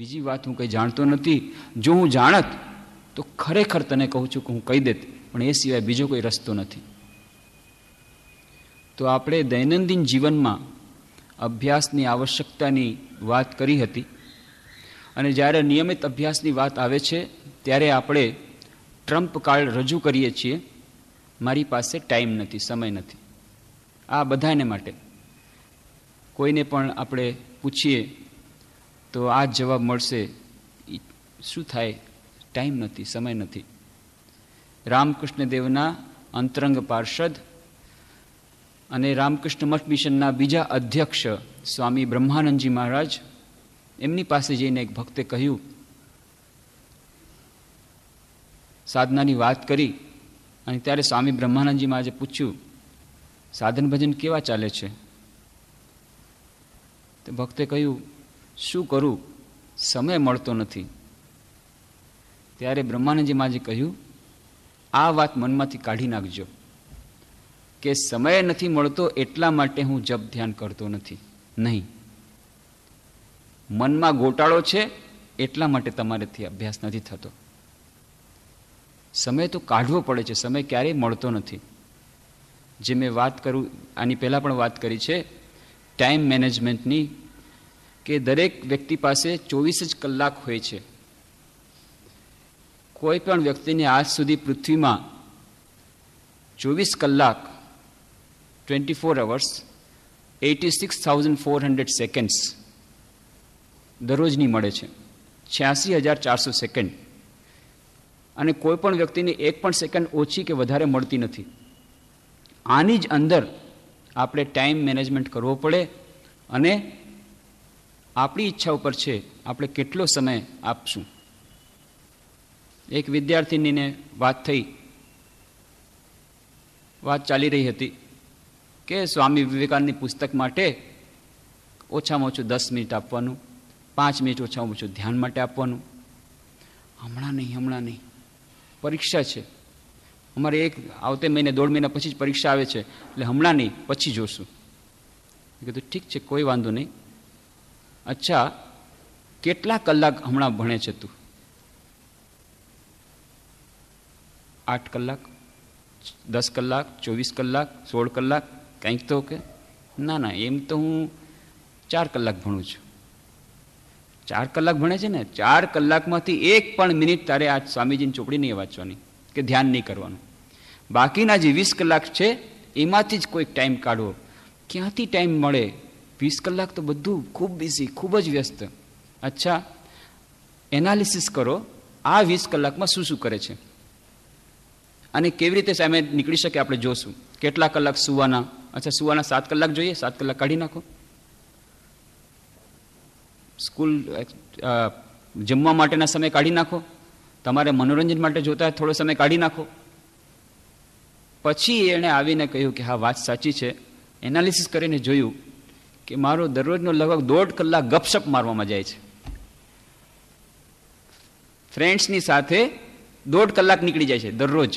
બીજી વાત હું કંઈ જાણતો નથી જો હું જાણત તો ખરેખર તને કહું છું કે હું કહી દેત પણ એ સિવાય બીજો કોઈ રસ્તો નથી તો આપણે દૈનંદિન જીવનમાં અભ્યાસની આવશ્યકતાની વાત કરી હતી અને જ્યારે નિયમિત અભ્યાસની વાત આવે છે ત્યારે આપણે ટ્રમ્પ કાર્ડ રજૂ કરીએ છીએ મારી પાસે ટાઈમ નથી સમય નથી આ બધાને માટે કોઈને પણ આપણે પૂછીએ તો આ જવાબ મળશે શું થાય ટાઈમ નથી સમય નથી રામકૃષ્ણ દેવના અંતરંગ પાર્ષદ અને રામકૃષ્ણ મઠ મિશનના બીજા અધ્યક્ષ સ્વામી બ્રહ્માનંદજી મહારાજ એમની પાસે જઈને એક ભક્તે કહ્યું સાધનાની વાત કરી અને ત્યારે સ્વામી બ્રહ્માનંદજી મહારાજે પૂછ્યું સાધન ભજન કેવા ચાલે છે તો ભક્તે કહ્યું શું કરું સમય મળતો નથી ત્યારે બ્રહ્માનંદજી માજે કહ્યું આ વાત મનમાંથી કાઢી નાખજો કે સમય નથી મળતો એટલા માટે હું જપ ધ્યાન કરતો નથી નહીં મનમાં ગોટાળો છે એટલા માટે તમારેથી અભ્યાસ નથી થતો સમય તો કાઢવો પડે છે સમય ક્યારેય મળતો નથી જે મેં વાત કરું આની પહેલાં પણ વાત કરી છે ટાઈમ મેનેજમેન્ટની કે દરેક વ્યક્તિ પાસે ચોવીસ જ કલાક હોય છે કોઈ પણ વ્યક્તિને આજ સુધી પૃથ્વીમાં ચોવીસ કલાક twenty four hours eighty six thousand four hundred seconds દરરોજની મળે છે છ્યાસી હજાર ચારસો સેકન્ડ અને કોઈપણ વ્યક્તિને એક પણ સેકન્ડ ઓછી કે વધારે મળતી નથી આની જ અંદર આપણે ટાઈમ મેનેજમેન્ટ કરવો પડે અને આપણી ઈચ્છા ઉપર છે આપણે કેટલો સમય આપશું એક વિદ્યાર્થીનીને વાત થઈ વાત ચાલી રહી હતી કે સ્વામી વિવેકાનંદની પુસ્તક માટે ઓછામાં ઓછું દસ મિનિટ આપવાનું પાંચ મિનિટ ઓછામાં ઓછું ધ્યાન માટે આપવાનું હમણાં નહીં હમણાં નહીં પરીક્ષા છે અમારે એક આવતે મહિને દોઢ મહિના પછી જ પરીક્ષા આવે છે એટલે હમણાં નહીં પછી જોશું કીધું ઠીક છે કોઈ વાંધો નહીં અચ્છા કેટલા કલાક હમણાં ભણે છે તું આઠ કલાક દસ કલાક ચોવીસ કલાક સોળ કલાક કંઈક તો કે ના ના એમ તો હું ચાર કલાક ભણું છું ચાર કલાક ભણે છે ને ચાર કલાકમાંથી એક પણ મિનિટ તારે આ સ્વામીજીની ચોપડી નહીં વાંચવાની કે ધ્યાન નહીં કરવાનું બાકીના જે વીસ કલાક છે એમાંથી જ કોઈક ટાઈમ કાઢવો ક્યાંથી ટાઈમ મળે વીસ કલાક તો બધું ખૂબ બિઝી ખૂબ જ વ્યસ્ત અચ્છા એનાલિસિસ કરો આ વીસ કલાકમાં શું શું કરે છે અને કેવી રીતે સામે નીકળી શકે આપણે જોશું કેટલા કલાક સુવાના અચ્છા સુવાના સાત કલાક જોઈએ સાત કલાક કાઢી નાખો સ્કૂલ જમવા માટેના સમય કાઢી નાખો તમારે મનોરંજન માટે જોતા થોડો સમય કાઢી નાખો પછી એણે આવીને કહ્યું કે હા વાત સાચી છે એનાલિસિસ કરીને જોયું કે મારો દરરોજનો લગભગ દોઢ કલાક ગપસપ મારવામાં જાય છે ફ્રેન્ડ્સની સાથે દોઢ કલાક નીકળી જાય છે દરરોજ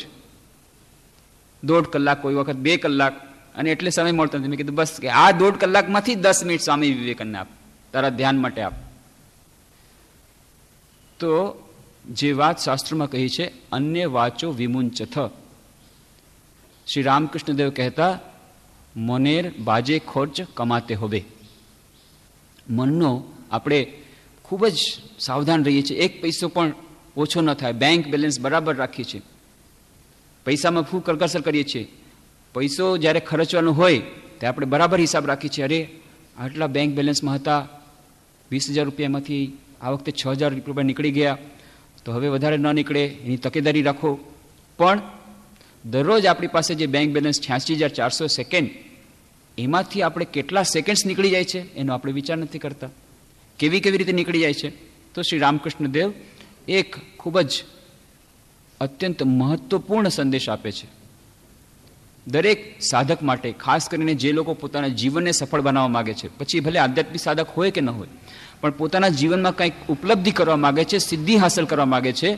દોઢ કલાક કોઈ વખત બે કલાક અને એટલે સમય મળતો નથી મેં કીધું બસ કે આ દોઢ કલાકમાંથી દસ મિનિટ સ્વામી વિવેકાનંદ આપ તારા ધ્યાન માટે આપ તો જે વાત શાસ્ત્રમાં કહી છે અન્ય વાચો વિમુંચથ શ્રી રામકૃષ્ણદેવ કહેતા মনের બાજે ખર્ચ કમાતે હવે મનનો આપણે ખૂબ જ સાવધાન રહીએ છીએ એક પૈસો પણ ઓછો ન થાય બેંક બેલેન્સ બરાબર રાખીએ છીએ પૈસામાં ખૂબ કરકસર કરીએ છીએ પૈસો જ્યારે ખર્ચવાનો હોય ત્યારે આપણે બરાબર હિસાબ રાખીએ છીએ અરે આટલા બેંક બેલેન્સમાં હતા વીસ હજાર રૂપિયામાંથી આ વખતે છ હજાર રૂપિયા નીકળી ગયા તો હવે વધારે ન નીકળે એની તકેદારી રાખો પણ દરરોજ આપણી પાસે જે બેંક બેલેન્સ છ્યાસી હજાર ચારસો સેકન્ડ એમાંથી આપણે કેટલા સેકન્ડ્સ નીકળી જાય છે એનો આપણે વિચાર નથી કરતા કેવી કેવી રીતે નીકળી જાય છે તો શ્રી રામકૃષ્ણ દેવ એક ખૂબ જ અત્યંત મહત્વપૂર્ણ સંદેશ આપે છે દરેક સાધક માટે ખાસ કરીને જે લોકો પોતાના જીવનને સફળ બનાવવા માગે છે પછી ભલે આધ્યાત્મિક સાધક હોય કે ન હોય પણ પોતાના જીવનમાં કંઈક ઉપલબ્ધિ કરવા માગે છે સિદ્ધિ હાંસલ કરવા માગે છે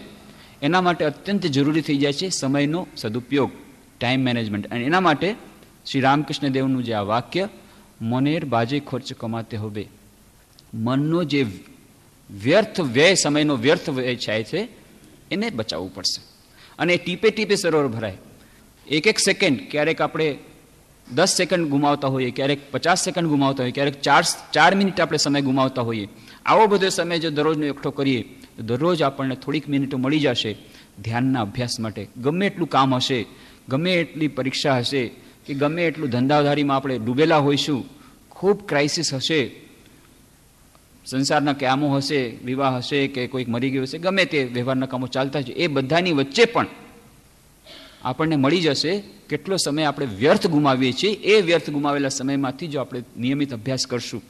એના માટે અત્યંત જરૂરી થઈ જાય છે સમયનો સદુપયોગ ટાઈમ મેનેજમેન્ટ અને એના માટે શ્રી રામકૃષ્ણ દેવનું જે આ વાક્ય મનેર બાજે ખર્ચ કમાતે હવે મનનો જે વ્યર્થ વ્યય સમયનો વ્યર્થ વ્યય થાય છે એને બચાવવું પડશે અને ટીપે ટીપે સરોવર ભરાય એક એક સેકન્ડ ક્યારેક આપણે દસ સેકન્ડ ગુમાવતા હોઈએ ક્યારેક પચાસ સેકન્ડ ગુમાવતા હોઈએ ક્યારેક ચાર ચાર મિનિટ આપણે સમય ગુમાવતા હોઈએ આવો બધો સમય જો દરરોજનો એકઠો કરીએ તો દરરોજ આપણને થોડીક મિનિટો મળી જશે ધ્યાનના અભ્યાસ માટે ગમે એટલું કામ હશે ગમે એટલી પરીક્ષા હશે કે ગમે એટલું ધંધાધારીમાં આપણે ડૂબેલા હોઈશું ખૂબ ક્રાઇસિસ હશે સંસારના કામો હશે વિવાહ હશે કે કોઈક મરી ગયું હશે ગમે તે વ્યવહારના કામો ચાલતા છે એ બધાની વચ્ચે પણ આપણને મળી જશે કેટલો સમય આપણે વ્યર્થ ગુમાવીએ છીએ એ વ્યર્થ ગુમાવેલા સમયમાંથી જો આપણે નિયમિત અભ્યાસ કરશું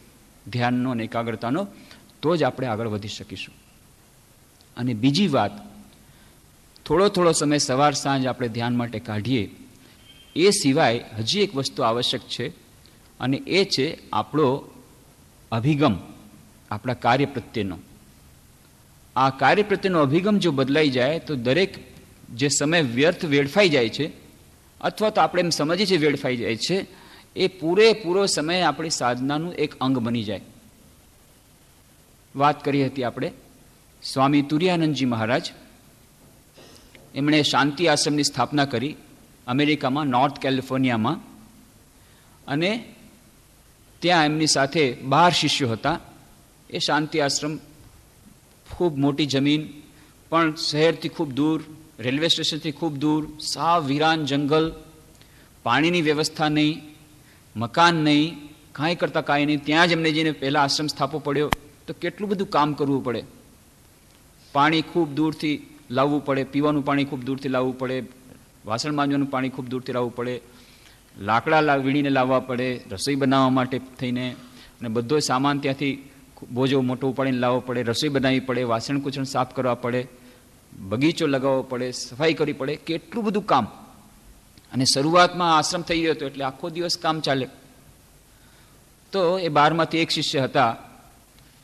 ધ્યાનનો અને એકાગ્રતાનો તો જ આપણે આગળ વધી શકીશું અને બીજી વાત થોડો થોડો સમય સવાર સાંજ આપણે ધ્યાન માટે કાઢીએ એ સિવાય હજી એક વસ્તુ આવશ્યક છે અને એ છે આપણો અભિગમ આપણા કાર્ય પ્રત્યેનો આ કાર્ય પ્રત્યેનો અભિગમ જો બદલાઈ જાય તો દરેક જે સમય વ્યર્થ વેડફાઈ જાય છે અથવા તો આપણે એમ સમજીએ છીએ વેડફાઈ જાય છે એ પૂરેપૂરો સમય આપણી સાધનાનું એક અંગ બની જાય વાત કરી હતી આપણે સ્વામી તુર્યાનંદજી મહારાજ એમણે શાંતિ આશ્રમની સ્થાપના કરી અમેરિકામાં નોર્થ કેલિફોર્નિયામાં અને ત્યાં એમની સાથે બાર શિષ્યો હતા એ શાંતિ આશ્રમ ખૂબ મોટી જમીન પણ શહેરથી ખૂબ દૂર રેલવે સ્ટેશનથી ખૂબ દૂર સાવ વિરાન જંગલ પાણીની વ્યવસ્થા નહીં મકાન નહીં કાંઈ કરતાં કાંઈ નહીં ત્યાં જ એમને જઈને પહેલાં આશ્રમ સ્થાપવો પડ્યો તો કેટલું બધું કામ કરવું પડે પાણી ખૂબ દૂરથી લાવવું પડે પીવાનું પાણી ખૂબ દૂરથી લાવવું પડે વાસણ માંજવાનું પાણી ખૂબ દૂરથી લાવવું પડે લાકડા વીણીને લાવવા પડે રસોઈ બનાવવા માટે થઈને અને બધો સામાન ત્યાંથી બોજો મોટો ઉપાડીને લાવવો પડે રસોઈ બનાવવી પડે વાસણ કુચણ સાફ કરવા પડે બગીચો લગાવવો પડે સફાઈ કરવી પડે કેટલું બધું કામ અને શરૂઆતમાં આશ્રમ થઈ ગયો હતો એટલે આખો દિવસ કામ ચાલે તો એ બારમાંથી એક શિષ્ય હતા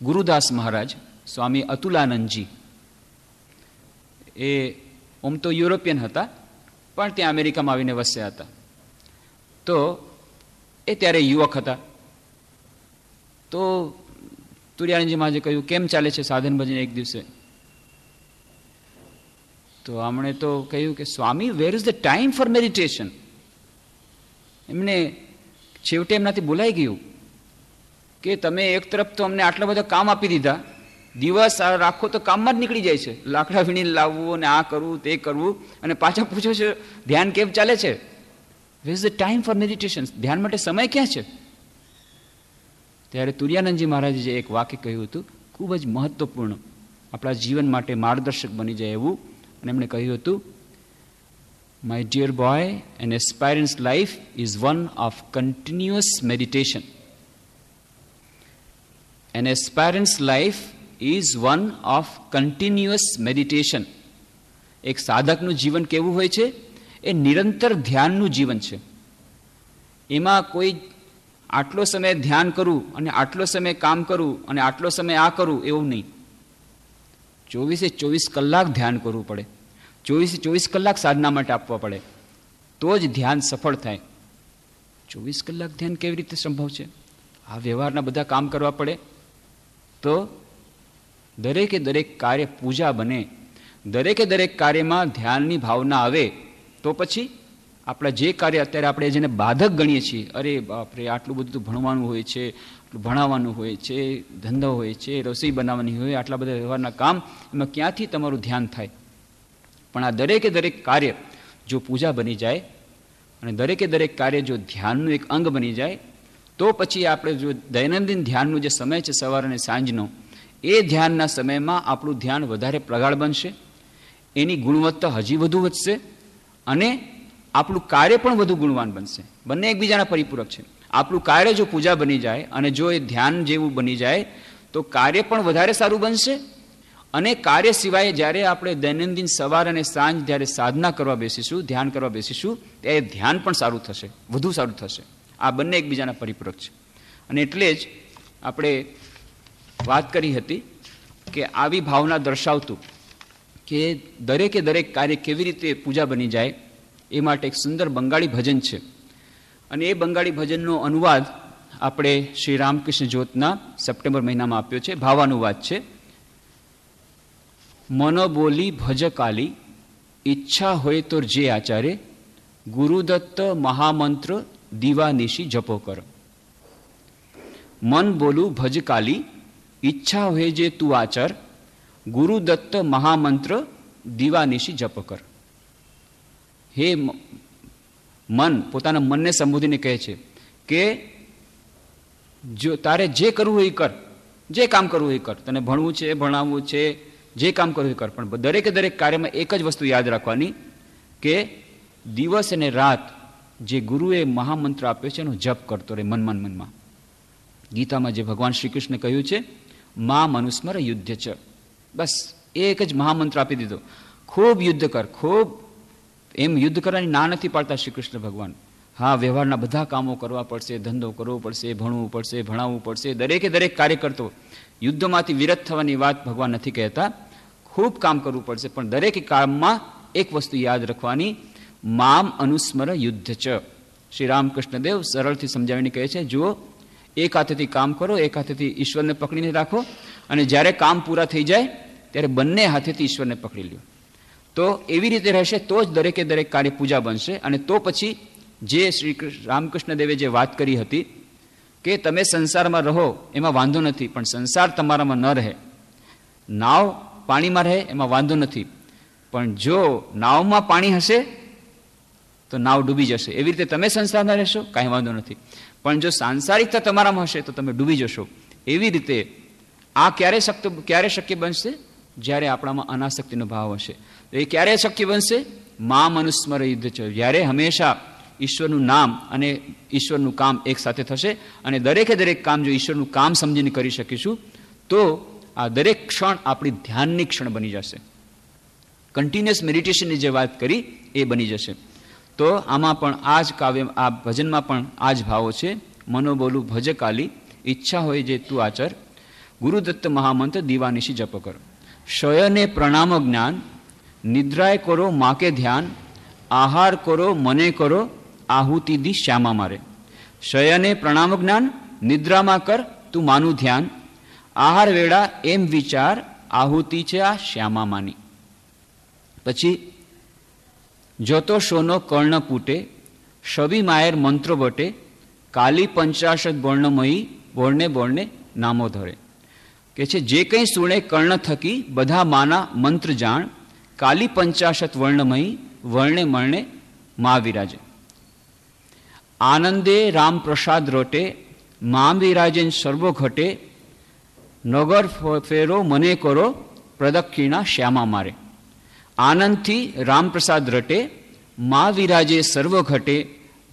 ગુરુદાસ મહારાજ સ્વામી અતુલાનંદજી એ ઓમ તો યુરોપિયન હતા પણ ત્યાં અમેરિકામાં આવીને વસ્યા હતા તો એ ત્યારે યુવક હતા તો તુર્યાનંદજી માજે કહ્યું કેમ ચાલે છે સાધન ભજન એક દિવસે તો આમણે તો કહ્યું કે સ્વામી where is the time for meditation એમને છેવટે એમનાથી બોલાઈ ગયું કે તમે એક તરફ તો અમને આટલા બધા કામ આપી દીધા દિવસ રાખો તો કામમાં જ નીકળી જાય છે લાકડા વીણી લાવવું અને આ કરવું તે કરવું અને પાછા પૂછો છો ધ્યાન કેમ ચાલે છે where the time for meditation ધ્યાન માટે સમય ક્યાં છે ત્યારે તુર્યાનંદજી મહારાજે એક વાક્ય કહ્યું હતું ખૂબ જ મહત્વપૂર્ણ આપણા જીવન માટે માર્ગદર્શક બની જાય એવું અને એમણે કહ્યું હતું my dear boy an aspirant's life is one of continuous meditation an aspirant's life is one of continuous meditation એક સાધકનું જીવન કેવું હોય છે એ નિરંતર ધ્યાનનું જીવન છે એમાં કોઈ આટલો સમય ધ્યાન કરું અને આટલો સમય કામ કરું અને આટલો સમય આ કરું એવું નહીં ચોવીસે ચોવીસ કલાક ધ્યાન કરવું પડે ચોવીસે ચોવીસ કલાક સાધના માટે આપવા પડે તો જ ધ્યાન સફળ થાય ચોવીસ કલાક ધ્યાન કેવી રીતે સંભવ છે આ વ્યવહારના બધા કામ કરવા પડે તો દરેકે દરેક કાર્ય પૂજા બને દરેકે દરેક કાર્યમાં ધ્યાનની ભાવના આવે તો પછી આપણા જે કાર્ય અત્યારે આપણે જેને બાધક ગણીએ છીએ અરે બાપરે આટલું બધું ભણવાનું હોય છે ભણાવવાનું હોય છે ધંધો હોય છે રસોઈ બનાવવાની હોય આટલા બધા વ્યવહારના કામ એમાં ક્યાંથી તમારું ધ્યાન થાય પણ આ દરેકે દરેક કાર્ય જો પૂજા બની જાય અને દરેકે દરેક કાર્ય જો ધ્યાનનું એક અંગ બની જાય તો પછી આપણે જો દૈનંદિન ધ્યાનનું જે સમય છે સવાર અને સાંજનો એ ધ્યાનના સમયમાં આપણું ધ્યાન વધારે પ્રગાઢ બનશે એની ગુણવત્તા હજી વધુ વધશે અને આપણું કાર્ય પણ વધુ ગુણવાન બનશે બંને એકબીજાના પરિપૂરક છે આપણું કાર્ય જો પૂજા બની જાય અને જો એ ધ્યાન જેવું બની જાય તો કાર્ય પણ વધારે સારું બનશે અને કાર્ય સિવાય જ્યારે આપણે દૈનંદિન સવાર અને સાંજ જ્યારે સાધના કરવા બેસીશું ધ્યાન કરવા બેસીશું ત્યારે ધ્યાન પણ સારું થશે વધુ સારું થશે આ બંને એકબીજાના પરિપૂરક છે અને એટલે જ આપણે વાત કરી હતી કે આવી ભાવના દર્શાવતું કે દરેકે દરેક કાર્ય કેવી રીતે પૂજા બની જાય એ માટે એક સુંદર બંગાળી ભજન છે અને એ બંગાળી ભજનનો અનુવાદ આપણે શ્રી રામકૃષ્ણ જ્યોતના સપ્ટેમ્બર મહિનામાં આપ્યો છે ભાવાનુવાદ છે મનો બોલી ભજ કાલી ઈચ્છા હોય તો જે આચાર્ય ગુરુદત્ત મહામંત્ર દિવાનિશી જપો કર મન બોલું ભજકાલી ઈચ્છા હે જે તું આચર ગુરુદત્ત મહામંત્ર દિવાનિશી જપ કર હે મન પોતાના મનને સંબોધીને કહે છે કે જો તારે જે કરવું એ કર જે કામ કરવું એ કર તને ભણવું છે ભણાવવું છે જે કામ કરવું એ કર પણ દરેકે દરેક કાર્યમાં એક જ વસ્તુ યાદ રાખવાની કે દિવસ અને રાત જે ગુરુએ મહામંત્ર આપ્યો છે એનો જપ કરતો રહે મન મન મનમાં ગીતામાં જે ભગવાન શ્રી કૃષ્ણે કહ્યું છે મા મનુસ્મર યુદ્ધ ચ બસ એક જ મહામંત્ર આપી દીધો ખૂબ યુદ્ધ કર ખૂબ એમ યુદ્ધ કરવાની ના નથી પાડતા શ્રી કૃષ્ણ ભગવાન હા વ્યવહારના બધા કામો કરવા પડશે ધંધો કરવો પડશે ભણવું પડશે ભણાવવું પડશે દરેકે દરેક કાર્ય કરતો યુદ્ધમાંથી વિરત થવાની વાત ભગવાન નથી કહેતા ખૂબ કામ કરવું પડશે પણ દરેક કામમાં એક વસ્તુ યાદ રાખવાની મામ અનુસ્મર યુદ્ધ ચ શ્રી રામકૃષ્ણદેવ સરળથી સમજાવીને કહે છે જુઓ એક હાથેથી કામ કરો એક હાથેથી ઈશ્વરને પકડીને રાખો અને જ્યારે કામ પૂરા થઈ જાય ત્યારે બંને હાથેથી ઈશ્વરને પકડી લ્યો તો એવી રીતે રહેશે તો જ દરેકે દરેક કાર્ય પૂજા બનશે અને તો પછી જે શ્રી રામકૃષ્ણ દેવે જે વાત કરી હતી કે તમે સંસારમાં રહો એમાં વાંધો નથી પણ સંસાર તમારામાં ન રહે નાવ પાણીમાં રહે એમાં વાંધો નથી પણ જો નાવમાં પાણી હશે તો નાવ ડૂબી જશે એવી રીતે તમે સંસારમાં રહેશો કાંઈ વાંધો નથી પણ જો સાંસારિકતા તમારામાં હશે તો તમે ડૂબી જશો એવી રીતે આ ક્યારે શક્ય ક્યારે શક્ય બનશે જ્યારે આપણામાં અનાશક્તિનો ભાવ હશે તો એ ક્યારે શક્ય બનશે મા મનુસ્મર યુદ્ધ છે જ્યારે હંમેશા ઈશ્વરનું નામ અને ઈશ્વરનું કામ એક સાથે થશે અને દરેકે દરેક કામ જો ઈશ્વરનું કામ સમજીને કરી શકીશું તો આ દરેક ક્ષણ આપણી ધ્યાનની ક્ષણ બની જશે કન્ટિન્યુઅસ મેડિટેશનની જે વાત કરી એ બની જશે તો આમાં પણ આ જ કાવ્ય આ ભજનમાં પણ આ જ ભાવો છે મનોબોલું ભજકાલી ઈચ્છા હોય જે તું આચર ગુરુદત્ત મહામંત્ર દિવાનિશી જપ કર શયને પ્રણામ જ્ઞાન નિદ્રાય કરો માકે ધ્યાન આહાર કરો મને કરો આહુતિ દી શ્યામા મારે શયને પ્રણામ જ્ઞાન નિદ્રામાં કર તું માનું ધ્યાન આહાર વેળા એમ વિચાર આહુતિ છે આ શ્યામા માની પછી જોતો શોનો કર્ણ પૂટે શબી માયર મંત્રો બટે કાલી પંચાશત બોર્ણમયી બોર્ણે બોર્ણે નામો ધરે કે છે જે કંઈ સુણે કર્ણ થકી બધા માના મંત્ર જાણ કાલી પંચાશત વર્ણમયી વર્ણે મરણે મા વિરાજે આનંદે રામ પ્રસાદ રોટે માં વિરાજેન સર્વો ઘટે નગર ફેરો મને કરો પ્રદક્ષિણા શ્યામા મારે આનંદથી રામપ્રસાદ રટે મા વિરાજે સર્વ ઘટે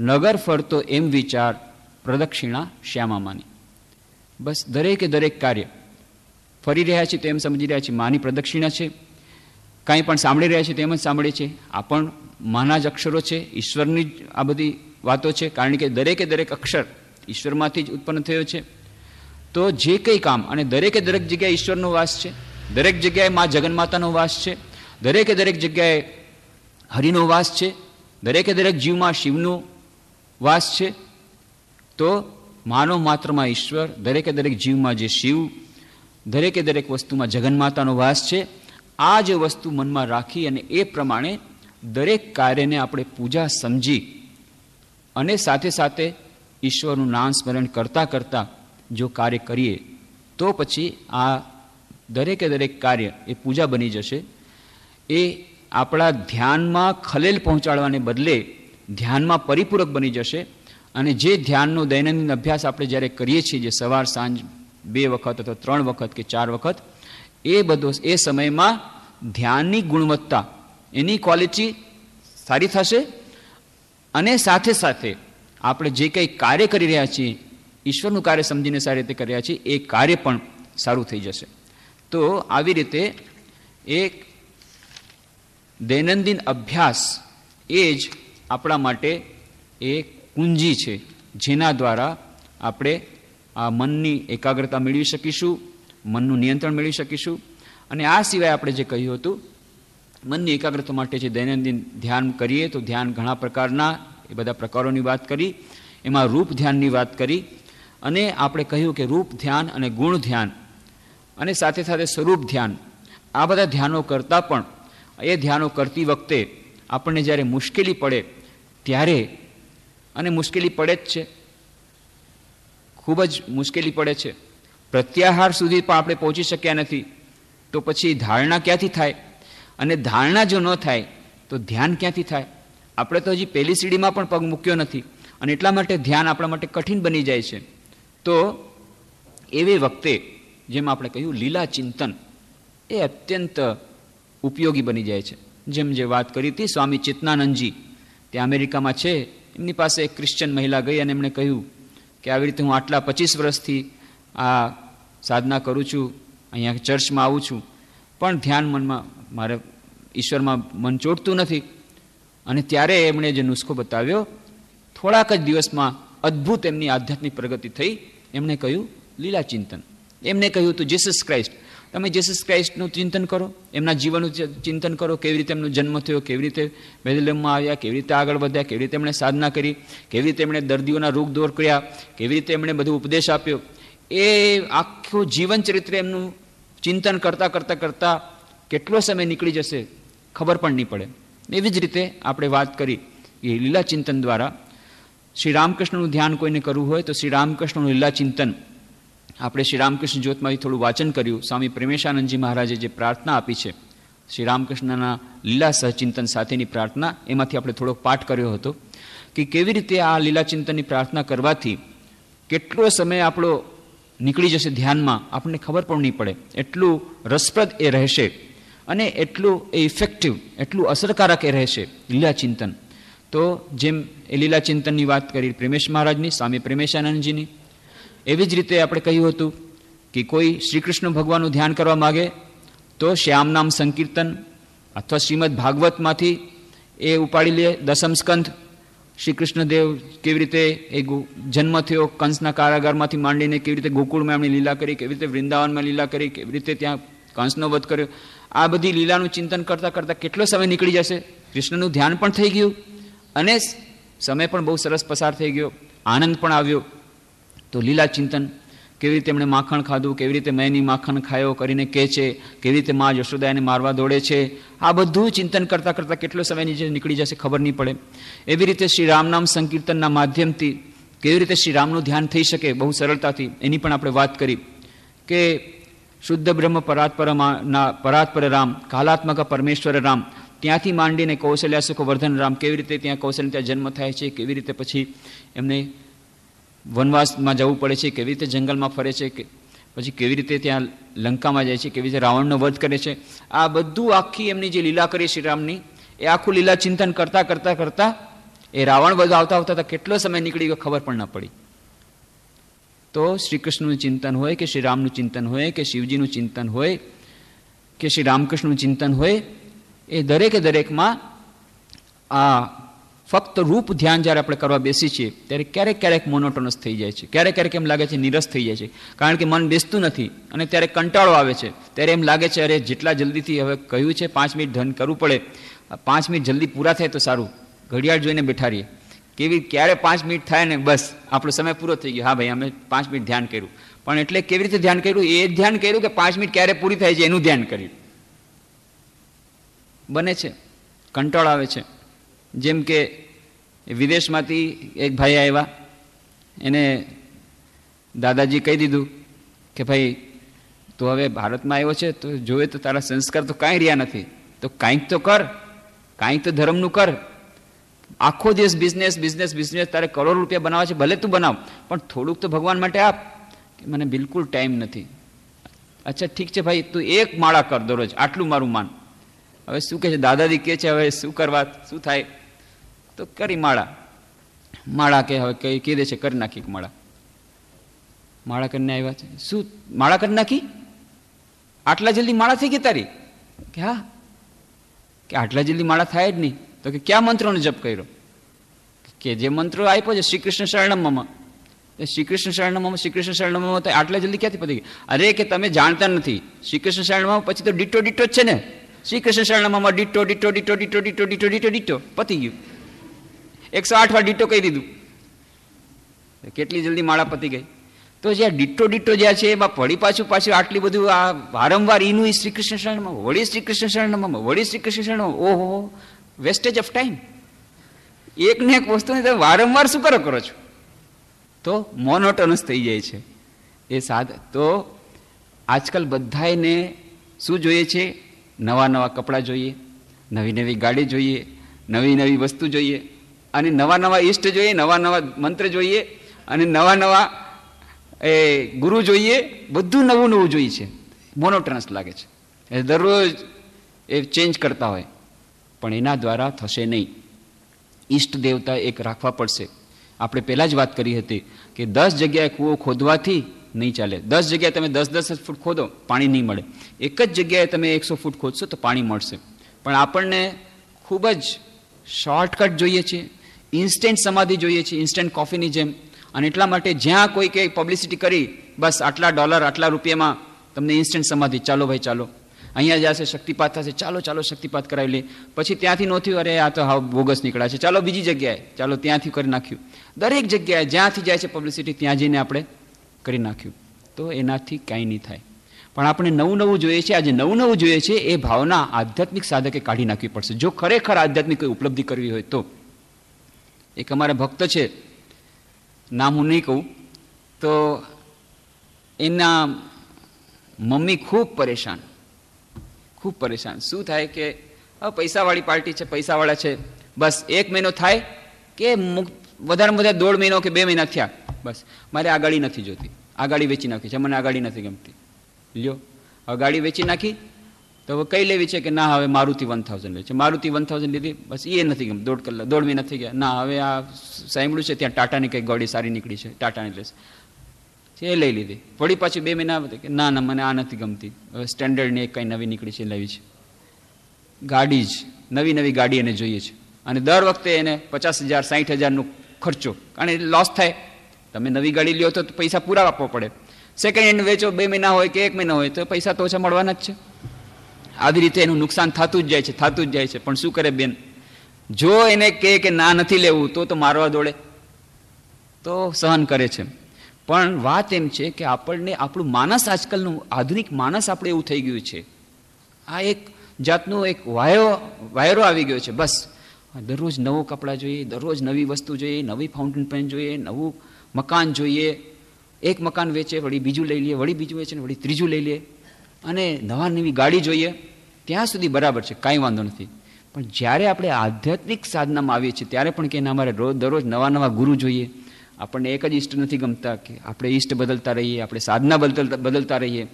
નગર ફરતો એમ વિચાર પ્રદક્ષિણા શ્યામામાની બસ દરેકે દરેક કાર્ય ફરી રહ્યા છે તેમ સમજી રહ્યા છીએ માની પ્રદક્ષિણા છે કાંઈ પણ સાંભળી રહ્યા છે તેમ જ સાંભળે છે આ પણ માના જ અક્ષરો છે ઈશ્વરની જ આ બધી વાતો છે કારણ કે દરેકે દરેક અક્ષર ઈશ્વરમાંથી જ ઉત્પન્ન થયો છે તો જે કંઈ કામ અને દરેકે દરેક જગ્યાએ ઈશ્વરનો વાસ છે દરેક જગ્યાએ મા જગન્માતાનો વાસ છે દરેકે દરેક જગ્યાએ હરિનો વાસ છે દરેકે દરેક જીવમાં શિવનો વાસ છે તો માનવ માત્રમાં ઈશ્વર દરેકે દરેક જીવમાં જે શિવ દરેકે દરેક વસ્તુમાં જગન્માતાનો વાસ છે આ જે વસ્તુ મનમાં રાખી અને એ પ્રમાણે દરેક કાર્યને આપણે પૂજા સમજી અને સાથે સાથે ઈશ્વરનું નામ સ્મરણ કરતાં કરતાં જો કાર્ય કરીએ તો પછી આ દરેકે દરેક કાર્ય એ પૂજા બની જશે એ આપણા ધ્યાનમાં ખલેલ પહોંચાડવાને બદલે ધ્યાનમાં પરિપૂરક બની જશે અને જે ધ્યાનનો દૈનંદિન અભ્યાસ આપણે જ્યારે કરીએ છીએ જે સવાર સાંજ બે વખત અથવા ત્રણ વખત કે ચાર વખત એ બધો એ સમયમાં ધ્યાનની ગુણવત્તા એની ક્વોલિટી સારી થશે અને સાથે સાથે આપણે જે કંઈ કાર્ય કરી રહ્યા છીએ ઈશ્વરનું કાર્ય સમજીને સારી રીતે કરી રહ્યા છીએ એ કાર્ય પણ સારું થઈ જશે તો આવી રીતે એક દૈનંદિન અભ્યાસ એ જ આપણા માટે એ કુંજી છે જેના દ્વારા આપણે આ મનની એકાગ્રતા મેળવી શકીશું મનનું નિયંત્રણ મેળવી શકીશું અને આ સિવાય આપણે જે કહ્યું હતું મનની એકાગ્રતા માટે જે દૈનંદિન ધ્યાન કરીએ તો ધ્યાન ઘણા પ્રકારના એ બધા પ્રકારોની વાત કરી એમાં રૂપ ધ્યાનની વાત કરી અને આપણે કહ્યું કે રૂપ ધ્યાન અને ગુણ ધ્યાન અને સાથે સાથે સ્વરૂપ ધ્યાન આ બધા ધ્યાનો કરતાં પણ એ ધ્યાનો કરતી વખતે આપણને જ્યારે મુશ્કેલી પડે ત્યારે અને મુશ્કેલી પડે જ છે ખૂબ જ મુશ્કેલી પડે છે પ્રત્યાહાર સુધી પણ આપણે પહોંચી શક્યા નથી તો પછી ધારણા ક્યાંથી થાય અને ધારણા જો ન થાય તો ધ્યાન ક્યાંથી થાય આપણે તો હજી પહેલી સીડીમાં પણ પગ મૂક્યો નથી અને એટલા માટે ધ્યાન આપણા માટે કઠિન બની જાય છે તો એવી વખતે જેમ આપણે કહ્યું લીલા ચિંતન એ અત્યંત ઉપયોગી બની જાય છે જેમ જે વાત કરી હતી સ્વામી ચિત્નાનંદજી તે અમેરિકામાં છે એમની પાસે એક ક્રિશ્ચન મહિલા ગઈ અને એમણે કહ્યું કે આવી રીતે હું આટલા પચીસ વર્ષથી આ સાધના કરું છું અહીંયા ચર્ચમાં આવું છું પણ ધ્યાન મનમાં મારે ઈશ્વરમાં મન ચોટતું નથી અને ત્યારે એમણે જે નુસ્ખો બતાવ્યો થોડાક જ દિવસમાં અદ્ભુત એમની આધ્યાત્મિક પ્રગતિ થઈ એમણે કહ્યું લીલા ચિંતન એમને કહ્યું હતું જીસસ ક્રાઇસ્ટ તમે જીસસ ક્રાઇસ્ટનું ચિંતન કરો એમના જીવનનું ચિંતન કરો કેવી રીતે એમનો જન્મ થયો કેવી રીતે બેદલેમમાં આવ્યા કેવી રીતે આગળ વધ્યા કેવી રીતે એમણે સાધના કરી કેવી રીતે એમણે દર્દીઓના રોગ દૂર કર્યા કેવી રીતે એમણે બધું ઉપદેશ આપ્યો એ આખું જીવન ચરિત્ર એમનું ચિંતન કરતાં કરતાં કરતાં કેટલો સમય નીકળી જશે ખબર પણ નહીં પડે એવી જ રીતે આપણે વાત કરી એ લીલા ચિંતન દ્વારા શ્રી રામકૃષ્ણનું ધ્યાન કોઈને કરવું હોય તો શ્રી રામકૃષ્ણનું લીલા ચિંતન આપણે શ્રી રામકૃષ્ણ જ્યોતમાંથી થોડું વાચન કર્યું સ્વામી પ્રેમેશાનંદજી મહારાજે જે પ્રાર્થના આપી છે શ્રી રામકૃષ્ણના લીલા સહચિંતન સાથેની પ્રાર્થના એમાંથી આપણે થોડોક પાઠ કર્યો હતો કે કેવી રીતે આ લીલા ચિંતનની પ્રાર્થના કરવાથી કેટલો સમય આપણો નીકળી જશે ધ્યાનમાં આપણને ખબર પણ નહીં પડે એટલું રસપ્રદ એ રહેશે અને એટલું એ ઇફેક્ટિવ એટલું અસરકારક એ રહેશે લીલા ચિંતન તો જેમ એ લીલા ચિંતનની વાત કરી પ્રેમેશ મહારાજની સ્વામી પ્રેમેશાનંદજીની એવી જ રીતે આપણે કહ્યું હતું કે કોઈ શ્રી કૃષ્ણ ભગવાનનું ધ્યાન કરવા માગે તો શ્યામ નામ સંકીર્તન અથવા શ્રીમદ ભાગવતમાંથી એ ઉપાડી લે દસમ સ્કંધ શ્રી કૃષ્ણદેવ કેવી રીતે એ જન્મ થયો કંસના કારાગારમાંથી માંડીને કેવી રીતે ગોકુળમાં એમણે લીલા કરી કેવી રીતે વૃંદાવનમાં લીલા કરી કેવી રીતે ત્યાં કંસનો વધ કર્યો આ બધી લીલાનું ચિંતન કરતાં કરતાં કેટલો સમય નીકળી જશે કૃષ્ણનું ધ્યાન પણ થઈ ગયું અને સમય પણ બહુ સરસ પસાર થઈ ગયો આનંદ પણ આવ્યો તો લીલા ચિંતન કેવી રીતે એમણે માખણ ખાધું કેવી રીતે મેની માખણ ખાયો કરીને કહે છે કેવી રીતે મા યશોદા એને મારવા દોડે છે આ બધું ચિંતન કરતાં કરતાં કેટલો સમયની જે નીકળી જશે ખબર નહીં પડે એવી રીતે શ્રી રામનામ સંકીર્તનના માધ્યમથી કેવી રીતે શ્રી રામનું ધ્યાન થઈ શકે બહુ સરળતાથી એની પણ આપણે વાત કરી કે શુદ્ધ બ્રહ્મ પરાત્પરના પરાત્પર રામ કાલાત્મક પરમેશ્વર રામ ત્યાંથી માંડીને કૌશલ્યા સુખ વર્ધન રામ કેવી રીતે ત્યાં કૌશલ્ય ત્યાં જન્મ થાય છે કેવી રીતે પછી એમને વનવાસમાં જવું પડે છે કેવી રીતે જંગલમાં ફરે છે કે પછી કેવી રીતે ત્યાં લંકામાં જાય છે કેવી રીતે રાવણનો વધ કરે છે આ બધું આખી એમની જે લીલા કરી શ્રીરામની એ આખું લીલા ચિંતન કરતાં કરતાં કરતાં એ રાવણ વધ આવતા આવતા કેટલો સમય નીકળી ગયો ખબર પણ ન પડી તો શ્રી કૃષ્ણનું ચિંતન હોય કે શ્રી રામનું ચિંતન હોય કે શિવજીનું ચિંતન હોય કે શ્રી રામકૃષ્ણનું ચિંતન હોય એ દરેકે દરેકમાં આ ફક્ત રૂપ ધ્યાન જ્યારે આપણે કરવા બેસીએ છીએ ત્યારે ક્યારેક ક્યારેક મોનોટોનસ થઈ જાય છે ક્યારેક ક્યારેક એમ લાગે છે નિરસ થઈ જાય છે કારણ કે મન બેસતું નથી અને ત્યારે કંટાળો આવે છે ત્યારે એમ લાગે છે અરે જેટલા જલ્દીથી હવે કહ્યું છે પાંચ મિનિટ ધન કરવું પડે પાંચ મિનિટ જલ્દી પૂરા થાય તો સારું ઘડિયાળ જોઈને બેઠા રહીએ કેવી ક્યારે પાંચ મિનિટ થાય ને બસ આપણો સમય પૂરો થઈ ગયો હા ભાઈ અમે પાંચ મિનિટ ધ્યાન કર્યું પણ એટલે કેવી રીતે ધ્યાન કર્યું એ ધ્યાન કર્યું કે પાંચ મિનિટ ક્યારે પૂરી થાય છે એનું ધ્યાન કર્યું બને છે કંટાળ આવે છે જેમ કે વિદેશમાંથી એક ભાઈ આવ્યા એને દાદાજી કહી દીધું કે ભાઈ તો હવે ભારતમાં આવ્યો છે તો જોવે તો તારા સંસ્કાર તો કાંઈ રહ્યા નથી તો કાંઈક તો કર કાંઈક તો ધર્મનું કર આખો દેશ બિઝનેસ બિઝનેસ બિઝનેસ તારે કરોડ રૂપિયા બનાવવા છે ભલે તું બનાવ પણ થોડુંક તો ભગવાન માટે આપ કે મને બિલકુલ ટાઈમ નથી અચ્છા ઠીક છે ભાઈ તું એક માળા કર દરરોજ આટલું મારું માન હવે શું કહે છે દાદાજી કહે છે હવે શું કરવા શું થાય તો કરી માળા માળા કે હવે કઈ કીધે છે કરી નાખી માળા માળા કરીને આવ્યા છે શું માળા કરી નાખી આટલા જલ્દી માળા થઈ ગઈ તારી કે હા કે આટલા જલ્દી માળા થાય જ નહીં તો કે કયા મંત્રોનો જપ કર્યો કે જે મંત્રો આપ્યો છે શ્રી કૃષ્ણ શરણમમાં શ્રી કૃષ્ણ શરણમાં શ્રી કૃષ્ણ શરણમાં તો આટલા જલ્દી ક્યાંથી પતી ગઈ અરે કે તમે જાણતા નથી શ્રી કૃષ્ણ શરણમાં પછી તો ડીટો ડીટો જ છે ને શ્રી કૃષ્ણ શરણમાં ditto ditto ditto ditto ditto ditto ditto ditto ditto પતી ગયું એકસો આઠ વાર ડીટો કહી દીધું કેટલી જલ્દી માળા પતી ગઈ તો જ્યાં ડીટો ડીટો જ્યાં છે એમાં વળી પાછું પાછું આટલી બધું આ વારંવાર ઈનું શ્રી કૃષ્ણ શરણમાં વળી શ્રી કૃષ્ણ શરણમાં વળી શ્રી કૃષ્ણ શરણમાં ઓહો વેસ્ટેજ ઓફ ટાઈમ એક ને એક વસ્તુને તમે વારંવાર શું કરો કરો છો તો મોનોટોનસ થઈ જાય છે એ સાદ તો આજકાલ બધાને શું જોઈએ છે નવા નવા કપડાં જોઈએ નવી નવી ગાડી જોઈએ નવી નવી વસ્તુ જોઈએ અને નવા નવા ઈષ્ટ જોઈએ નવા નવા મંત્ર જોઈએ અને નવા નવા એ ગુરુ જોઈએ બધું નવું નવું જોઈએ છે મોનોટનસ લાગે છે એ દરરોજ એ ચેન્જ કરતા હોય પણ એના દ્વારા થશે નહીં ઈષ્ટ દેવતા એક રાખવા પડશે આપણે પહેલાં જ વાત કરી હતી કે દસ જગ્યાએ કૂવો ખોદવાથી નહીં ચાલે દસ જગ્યાએ તમે દસ દસ જ ફૂટ ખોદો પાણી નહીં મળે એક જ જગ્યાએ તમે એકસો ફૂટ ખોદશો તો પાણી મળશે પણ આપણને ખૂબ જ શોર્ટકટ જોઈએ છીએ ઇન્સ્ટન્ટ સમાધિ જોઈએ છે ઇન્સ્ટન્ટ કોફીની જેમ અને એટલા માટે જ્યાં કોઈ કંઈ પબ્લિસિટી કરી બસ આટલા ડોલર આટલા રૂપિયામાં તમને ઇન્સ્ટન્ટ સમાધિ ચાલો ભાઈ ચાલો અહીંયા જશે શક્તિપાત થશે ચાલો ચાલો શક્તિપાત કરાવી લે પછી ત્યાંથી નહોતી અરે આ તો હાવ બોગસ નીકળ્યા છે ચાલો બીજી જગ્યાએ ચાલો ત્યાંથી કરી નાખ્યું દરેક જગ્યાએ જ્યાંથી જાય છે પબ્લિસિટી ત્યાં જઈને આપણે કરી નાખ્યું તો એનાથી કાંઈ નહીં થાય પણ આપણે નવું નવું જોઈએ છે આજે નવું નવું જોઈએ છે એ ભાવના આધ્યાત્મિક સાધકે કાઢી નાખવી પડશે જો ખરેખર આધ્યાત્મિક કોઈ ઉપલબ્ધિ કરવી હોય તો એક અમારે ભક્ત છે નામ હું નહીં કહું તો એના મમ્મી ખૂબ પરેશાન ખૂબ પરેશાન શું થાય કે હવે પૈસાવાળી પાર્ટી છે પૈસાવાળા છે બસ એક મહિનો થાય કે વધારેમાં વધારે દોઢ મહિનો કે બે મહિના થયા બસ મારે આ ગાડી નથી જોતી આ ગાડી વેચી નાખી છે મને આ ગાડી નથી ગમતી લ્યો હવે ગાડી વેચી નાખી તો હવે કઈ લેવી છે કે ના હવે મારુતિ વન થાઉઝન્ડ લે છે મારુતિ વન થાઉઝન્ડ લીધી બસ એ નથી ગમ દોઢ કલાક દોઢ મહિના થઈ ગયા ના હવે આ સાંભળ્યું છે ત્યાં ટાટાની કંઈક ગાડી સારી નીકળી છે ટાટાની ડ્રેસ એ લઈ લીધી વળી પાછી બે મહિના કે ના ના મને આ નથી ગમતી હવે સ્ટેન્ડર્ડની એક કંઈ નવી નીકળી છે લેવી છે ગાડી જ નવી નવી ગાડી એને જોઈએ છે અને દર વખતે એને પચાસ હજાર સાઠ હજારનો ખર્ચો કારણ એ લોસ થાય તમે નવી ગાડી લ્યો તો પૈસા પૂરા આપવા પડે સેકન્ડ હેન્ડ વેચો બે મહિના હોય કે એક મહિના હોય તો પૈસા તો ઓછા મળવાના જ છે આવી રીતે એનું નુકસાન થતું જ જાય છે થતું જ જાય છે પણ શું કરે બેન જો એને કહે કે ના નથી લેવું તો તો મારવા દોડે તો સહન કરે છે પણ વાત એમ છે કે આપણને આપણું માનસ આજકાલનું આધુનિક માનસ આપણે એવું થઈ ગયું છે આ એક જાતનો એક વાયો વાયરો આવી ગયો છે બસ દરરોજ નવું કપડાં જોઈએ દરરોજ નવી વસ્તુ જોઈએ નવી ફાઉન્ટેન પેન જોઈએ નવું મકાન જોઈએ એક મકાન વેચે વળી બીજું લઈ લઈએ વળી બીજું વેચે વળી ત્રીજું લઈ લઈએ અને નવા નવી ગાડી જોઈએ ત્યાં સુધી બરાબર છે કાંઈ વાંધો નથી પણ જ્યારે આપણે આધ્યાત્મિક સાધનામાં આવીએ છીએ ત્યારે પણ કે અમારે રોજ દરરોજ નવા નવા ગુરુ જોઈએ આપણને એક જ ઈષ્ટ નથી ગમતા કે આપણે ઈષ્ટ બદલતા રહીએ આપણે સાધના બદલતા બદલતા રહીએ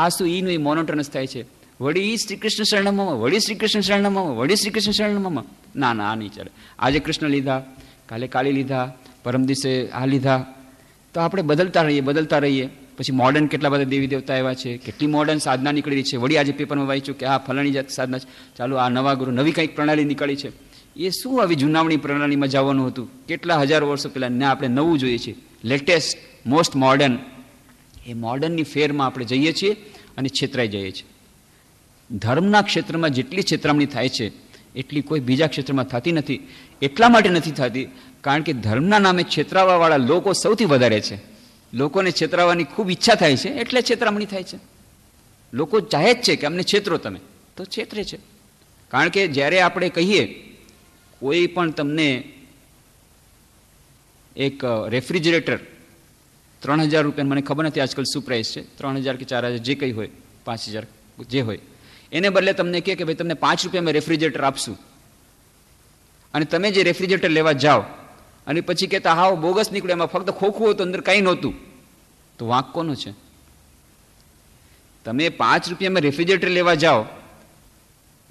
આ શું ઈનું એ મોનોટનસ થાય છે વળી ઈ શ્રી કૃષ્ણ શરણમાં વળી શ્રી કૃષ્ણ શરણમાં વળી શ્રી કૃષ્ણ શરણમાં ના ના આ નહીં ચાલે આજે કૃષ્ણ લીધા કાલે કાળી લીધા પરમ દિવસે આ લીધા તો આપણે બદલતા રહીએ બદલતા રહીએ પછી મોડર્ન કેટલા બધા દેવી દેવતા એવા છે કેટલી મોડર્ન સાધના નીકળી છે વળી આજે પેપરમાં વાંચ્યું કે આ ફલાણી જાત સાધના છે ચાલો આ નવા ગુરુ નવી કંઈક પ્રણાલી નીકળી છે એ શું આવી જુનાવણી પ્રણાલીમાં જવાનું હતું કેટલા હજાર વર્ષો પહેલાં ને આપણે નવું જોઈએ છીએ લેટેસ્ટ મોસ્ટ મોડર્ન એ મોડર્નની ફેરમાં આપણે જઈએ છીએ અને છેતરાઈ જઈએ છીએ ધર્મના ક્ષેત્રમાં જેટલી છેતરામણી થાય છે એટલી કોઈ બીજા ક્ષેત્રમાં થતી નથી એટલા માટે નથી થતી કારણ કે ધર્મના નામે છેતરાવાવાળા લોકો સૌથી વધારે છે લોકોને છેતરાવાની ખૂબ ઈચ્છા થાય છે એટલે છેતરામણી થાય છે લોકો ચાહે જ છે કે અમને છેતરો તમે તો છેતરે છે કારણ કે જ્યારે આપણે કહીએ કોઈ પણ તમને એક રેફ્રિજરેટર ત્રણ હજાર રૂપિયા મને ખબર નથી આજકાલ શું પ્રાઇસ છે ત્રણ હજાર કે ચાર હજાર જે કંઈ હોય પાંચ હજાર જે હોય એને બદલે તમને કહે કે ભાઈ તમને પાંચ રૂપિયા રૂપિયામાં રેફ્રિજરેટર આપશું અને તમે જે રેફ્રિજરેટર લેવા જાઓ અને પછી કહેતા હાવ બોગસ નીકળે એમાં ફક્ત ખોખું હતું અંદર કંઈ નહોતું તો વાંક કોનો છે તમે પાંચ રૂપિયામાં રેફ્રિજરેટર લેવા જાઓ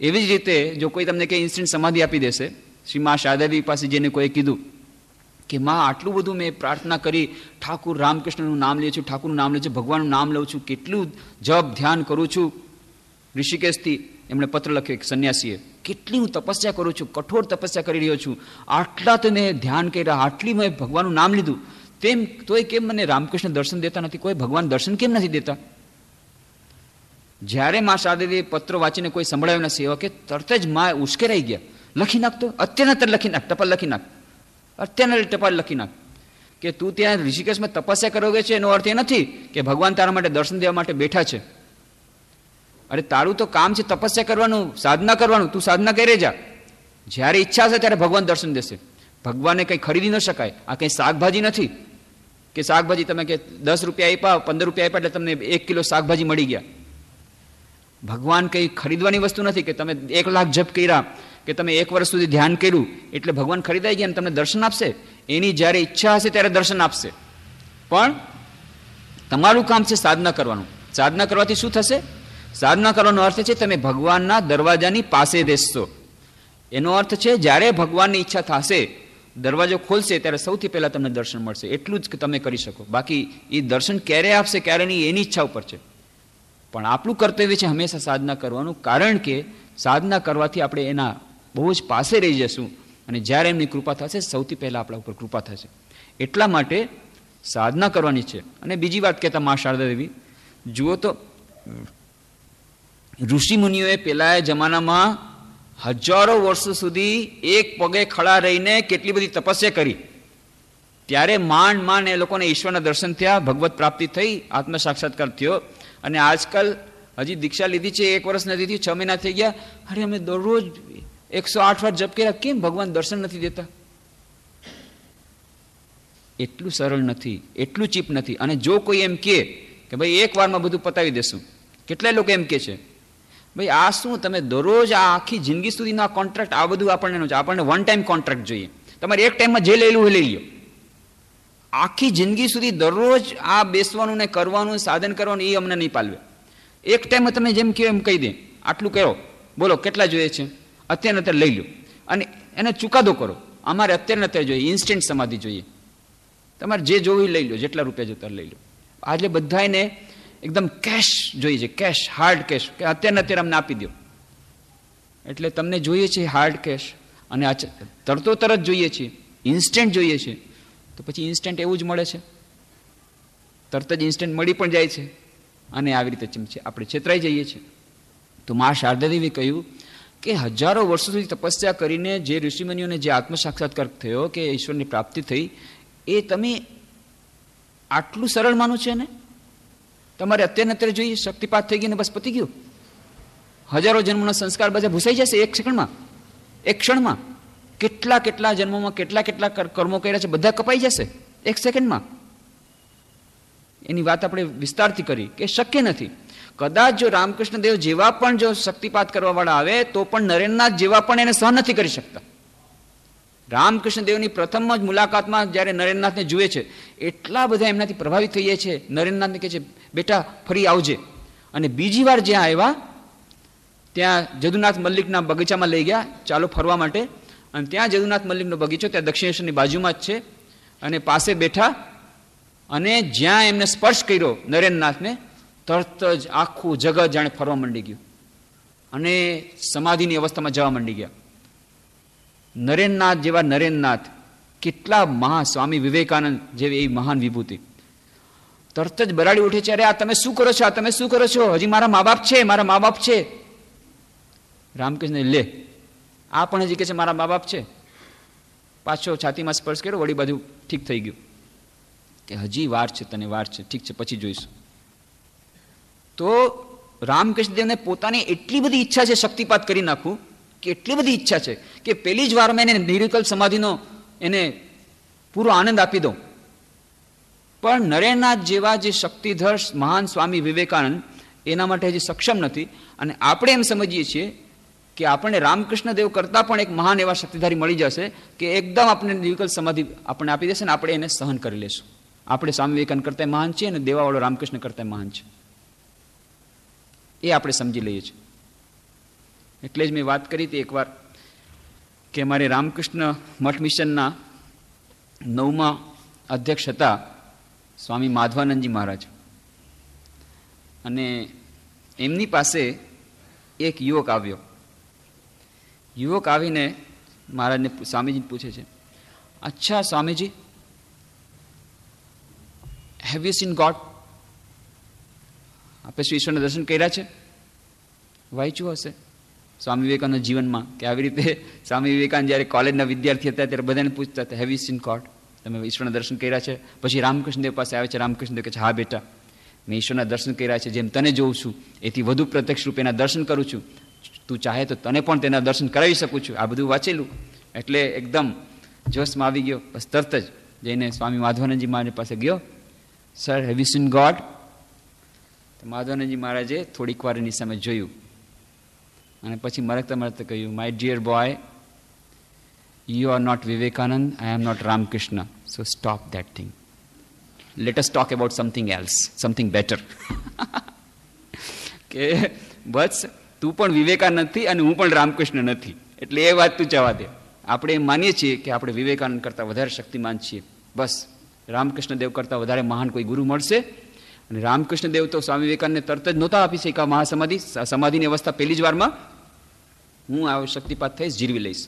એવી જ રીતે જો કોઈ તમને કંઈ ઇન્સ્ટન્ટ સમાધિ આપી દેશે શ્રી મા શાદાવી પાસે જેને કોઈ કીધું કે માં આટલું બધું મેં પ્રાર્થના કરી ઠાકુર રામકૃષ્ણનું નામ લે છું ઠાકુરનું નામ લઉં છું ભગવાનનું નામ લઉં છું કેટલું જપ ધ્યાન કરું છું ઋષિકેશથી એમણે પત્ર લખ્યો એક સન્યાસીએ કેટલી હું તપસ્યા કરું છું કઠોર તપસ્યા કરી રહ્યો છું આટલા તો મેં ધ્યાન કર્યા આટલી મેં ભગવાનનું નામ લીધું તેમ તોય કેમ મને રામકૃષ્ણ દર્શન દેતા નથી કોઈ ભગવાન દર્શન કેમ નથી દેતા જ્યારે મા શારદેવીએ પત્ર વાંચીને કોઈ સંભળાયો ના સેવકે તરત જ મા ઉશ્કેરાઈ ગયા લખી નાખતો અત્યારના તર લખી નાખ ટપાલ લખી નાખ અત્યારના ટપાલ લખી નાખ કે તું ત્યાં ઋષિકેશમાં તપસ્યા કરોગે છે એનો અર્થ એ નથી કે ભગવાન તારા માટે દર્શન દેવા માટે બેઠા છે અરે તારું તો કામ છે તપસ્યા કરવાનું સાધના કરવાનું તું સાધના કરે જા જ્યારે ઈચ્છા હશે ત્યારે ભગવાન દર્શન દેશે ભગવાનને કંઈ ખરીદી ન શકાય આ કંઈ શાકભાજી નથી કે શાકભાજી તમે કે દસ રૂપિયા આપ્યા પંદર રૂપિયા આપ્યા એટલે તમને એક કિલો શાકભાજી મળી ગયા ભગવાન કંઈ ખરીદવાની વસ્તુ નથી કે તમે એક લાખ જપ કર્યા કે તમે એક વર્ષ સુધી ધ્યાન કર્યું એટલે ભગવાન ખરીદાઈ ગયા અને તમને દર્શન આપશે એની જ્યારે ઈચ્છા હશે ત્યારે દર્શન આપશે પણ તમારું કામ છે સાધના કરવાનું સાધના કરવાથી શું થશે સાધના કરવાનો અર્થ છે તમે ભગવાનના દરવાજાની પાસે બેસશો એનો અર્થ છે જ્યારે ભગવાનની ઈચ્છા થશે દરવાજો ખોલશે ત્યારે સૌથી પહેલાં તમને દર્શન મળશે એટલું જ તમે કરી શકો બાકી એ દર્શન ક્યારે આપશે ક્યારે નહીં એની ઈચ્છા ઉપર છે પણ આપણું કર્તવ્ય છે હંમેશા સાધના કરવાનું કારણ કે સાધના કરવાથી આપણે એના બહુ જ પાસે રહી જશું અને જ્યારે એમની કૃપા થશે સૌથી પહેલાં આપણા ઉપર કૃપા થશે એટલા માટે સાધના કરવાની છે અને બીજી વાત કહેતા મા શારદા દેવી જુઓ તો ઋષિમુનિઓએ પેલા જમાનામાં હજારો વર્ષો સુધી એક પગે ખડા રહીને કેટલી બધી તપસ્યા કરી ત્યારે માંડ માંડ એ લોકોને ઈશ્વરના દર્શન થયા ભગવત પ્રાપ્તિ થઈ આત્મ સાક્ષાત્કાર થયો અને આજકાલ હજી દીક્ષા લીધી છે એક વર્ષ નથી થયું છ મહિના થઈ ગયા અરે અમે દરરોજ એકસો આઠ વાર જપ કર્યા કેમ ભગવાન દર્શન નથી દેતા એટલું સરળ નથી એટલું ચીપ નથી અને જો કોઈ એમ કહે કે ભાઈ એક વારમાં બધું પતાવી દેશું કેટલાય લોકો એમ કહે છે ભાઈ આ શું તમે દરરોજ આ આખી જિંદગી સુધીનો આ કોન્ટ્રાક્ટ આ બધું આપણને આપણને વન ટાઈમ કોન્ટ્રાક્ટ જોઈએ તમારે એક ટાઈમમાં જે લેલું એ લઈ લો આખી જિંદગી સુધી દરરોજ આ બેસવાનું ને કરવાનું સાધન કરવાનું એ અમને નહીં પાલવે એક ટાઈમ તમે જેમ કહો એમ કહી દે આટલું કરો બોલો કેટલા જોઈએ છે અત્યારે અત્યારે લઈ લો અને એને ચુકાદો કરો અમારે અત્યારે અત્યારે જોઈએ ઇન્સ્ટન્ટ સમાધિ જોઈએ તમારે જે જોવી લઈ લો જેટલા રૂપિયા જોતા લઈ લો આજે બધાને એકદમ કેશ જોઈએ છે કેશ હાર્ડ કેશ કે અત્યારે અત્યારે અમને આપી દો એટલે તમને જોઈએ છે હાર્ડ કેશ અને આ તરતો તરત જોઈએ છીએ ઇન્સ્ટન્ટ જોઈએ છે તો પછી ઇન્સ્ટન્ટ એવું જ મળે છે તરત જ ઇન્સ્ટન્ટ મળી પણ જાય છે અને આવી રીતે છે આપણે છેતરાઈ જઈએ છીએ તો મા શારદાદેવીએ કહ્યું કે હજારો વર્ષો સુધી તપસ્યા કરીને જે ઋષિમુનિઓને જે આત્મસાક્ષાત્કાર થયો કે ઈશ્વરની પ્રાપ્તિ થઈ એ તમે આટલું સરળ માનું છે ને તમારે અત્યારે અત્યારે જોઈએ શક્તિપાત થઈ ગઈ ને બસ પતી ગયું હજારો જન્મનો સંસ્કાર બધા ભૂસાઈ જશે એક સેકન્ડમાં એક ક્ષણમાં કેટલા કેટલા જન્મોમાં કેટલા કેટલા કર્મો કર્યા છે બધા કપાઈ જશે એક સેકન્ડમાં એની વાત આપણે વિસ્તારથી કરી કે શક્ય નથી કદાચ જો રામકૃષ્ણ દેવ જેવા પણ જો શક્તિપાત કરવાવાળા આવે તો પણ નરેન્દ્રનાથ જેવા પણ એને સહન નથી કરી શકતા રામકૃષ્ણદેવની પ્રથમ જ મુલાકાતમાં જ્યારે નરેન્દ્રનાથને જુએ છે એટલા બધા એમનાથી પ્રભાવિત થઈ જાય છે નરેન્દ્રનાથને કહે છે બેટા ફરી આવજે અને બીજી વાર જ્યાં આવ્યા ત્યાં જદુનાથ મલ્લિકના બગીચામાં લઈ ગયા ચાલો ફરવા માટે અને ત્યાં જદુનાથ મલ્લિકનો બગીચો ત્યાં દક્ષિણેશ્વરની બાજુમાં જ છે અને પાસે બેઠા અને જ્યાં એમને સ્પર્શ કર્યો નરેન્દ્રનાથને તરત જ આખું જગત જાણે ફરવા માંડી ગયું અને સમાધિની અવસ્થામાં જવા માંડી ગયા નરેન્દ્રનાથ જેવા નરેન્દ્રનાથ કેટલા મહાસ્વામી વિવેકાનંદ જેવી એવી મહાન વિભૂતિ તરત જ બરાડી ઉઠે છે અરે આ તમે શું કરો છો આ તમે શું કરો છો હજી મારા મા બાપ છે મારા મા બાપ છે રામકૃષ્ણ લે આ પણ હજી કે છે મારા મા બાપ છે પાછો છાતીમાં સ્પર્શ કર્યો વળી બધું ઠીક થઈ ગયું કે હજી વાર છે તને વાર છે ઠીક છે પછી જોઈશું તો રામકૃષ્ણદેવને પોતાની એટલી બધી ઈચ્છા છે શક્તિપાત કરી નાખવું કેટલી બધી ઈચ્છા છે કે પહેલી જ વારમાં એને નિરિકલ સમાધિનો એને પૂરો આનંદ આપી દો પણ નરેન્દ્રનાથ જેવા જે શક્તિધર મહાન સ્વામી વિવેકાનંદ એના માટે હજી સક્ષમ નથી અને આપણે એમ સમજીએ છીએ કે આપણને રામકૃષ્ણ દેવ કરતાં પણ એક મહાન એવા શક્તિધારી મળી જશે કે એકદમ આપણને નિરિકલ સમાધિ આપણને આપી દેશે ને આપણે એને સહન કરી લેશું આપણે સ્વામી વિવેકાનંદ કરતાં મહાન છીએ અને દેવાવાળો રામકૃષ્ણ કરતા મહાન છે એ આપણે સમજી લઈએ છીએ એટલે જ મેં વાત કરી હતી એકવાર કે મારે રામકૃષ્ણ મઠ મિશનના નવમા અધ્યક્ષ હતા સ્વામી માધવાનંદજી મહારાજ અને એમની પાસે એક યુવક આવ્યો યુવક આવીને મહારાજને સ્વામીજીને પૂછે છે અચ્છા સ્વામીજી હેવ યુ સીન ગોડ આપણે શું ઈશ્વરના દર્શન કર્યા છે વાંચ્યું હશે સ્વામી વિવેકાનંદ જીવનમાં કે આવી રીતે સ્વામી વિવેકાનંદ જ્યારે કોલેજના વિદ્યાર્થી હતા ત્યારે બધાને પૂછતા હતા હેવી સીન ગોડ તમે ઈશ્વરના દર્શન કર્યા છે પછી રામકૃષ્ણદેવ પાસે આવે છે રામકૃષ્ણદેવ કે છે હા બેટા મેં ઈશ્વરના દર્શન કર્યા છે જેમ તને જોઉં છું એથી વધુ પ્રત્યક્ષ રૂપે એના દર્શન કરું છું તું ચાહે તો તને પણ તેના દર્શન કરાવી શકું છું આ બધું વાંચેલું એટલે એકદમ જોશમાં આવી ગયો બસ તરત જ જઈને સ્વામી માધવાનંદજી મહારાજ પાસે ગયો sir have you seen God Madhavanandaji મહારાજે થોડીક વાર એની સામે જોયું અને પછી મરકતા મરકતા કહ્યું my dear boy you are not Vivekananda I am not Ramakrishna so stop that thing let us talk about something else something better કે બસ તું પણ વિવેકાનંદ નથી અને હું પણ રામકૃષ્ણ નથી એટલે એ વાત તું જવા દે આપણે એ માનીએ છીએ કે આપણે વિવેકાનંદ કરતાં વધારે શક્તિમાન છીએ બસ રામકૃષ્ણ દેવ કરતાં વધારે મહાન કોઈ ગુરુ મળશે અને રામકૃષ્ણ દેવ તો સ્વામી વિવેકાનંદ તરત જ નહોતા આપી શક્યા મહાસમાધિ સમાધિની અવસ્થા પહેલી જ વારમાં હું આ શક્તિપાત થઈશ જીરવી લઈશ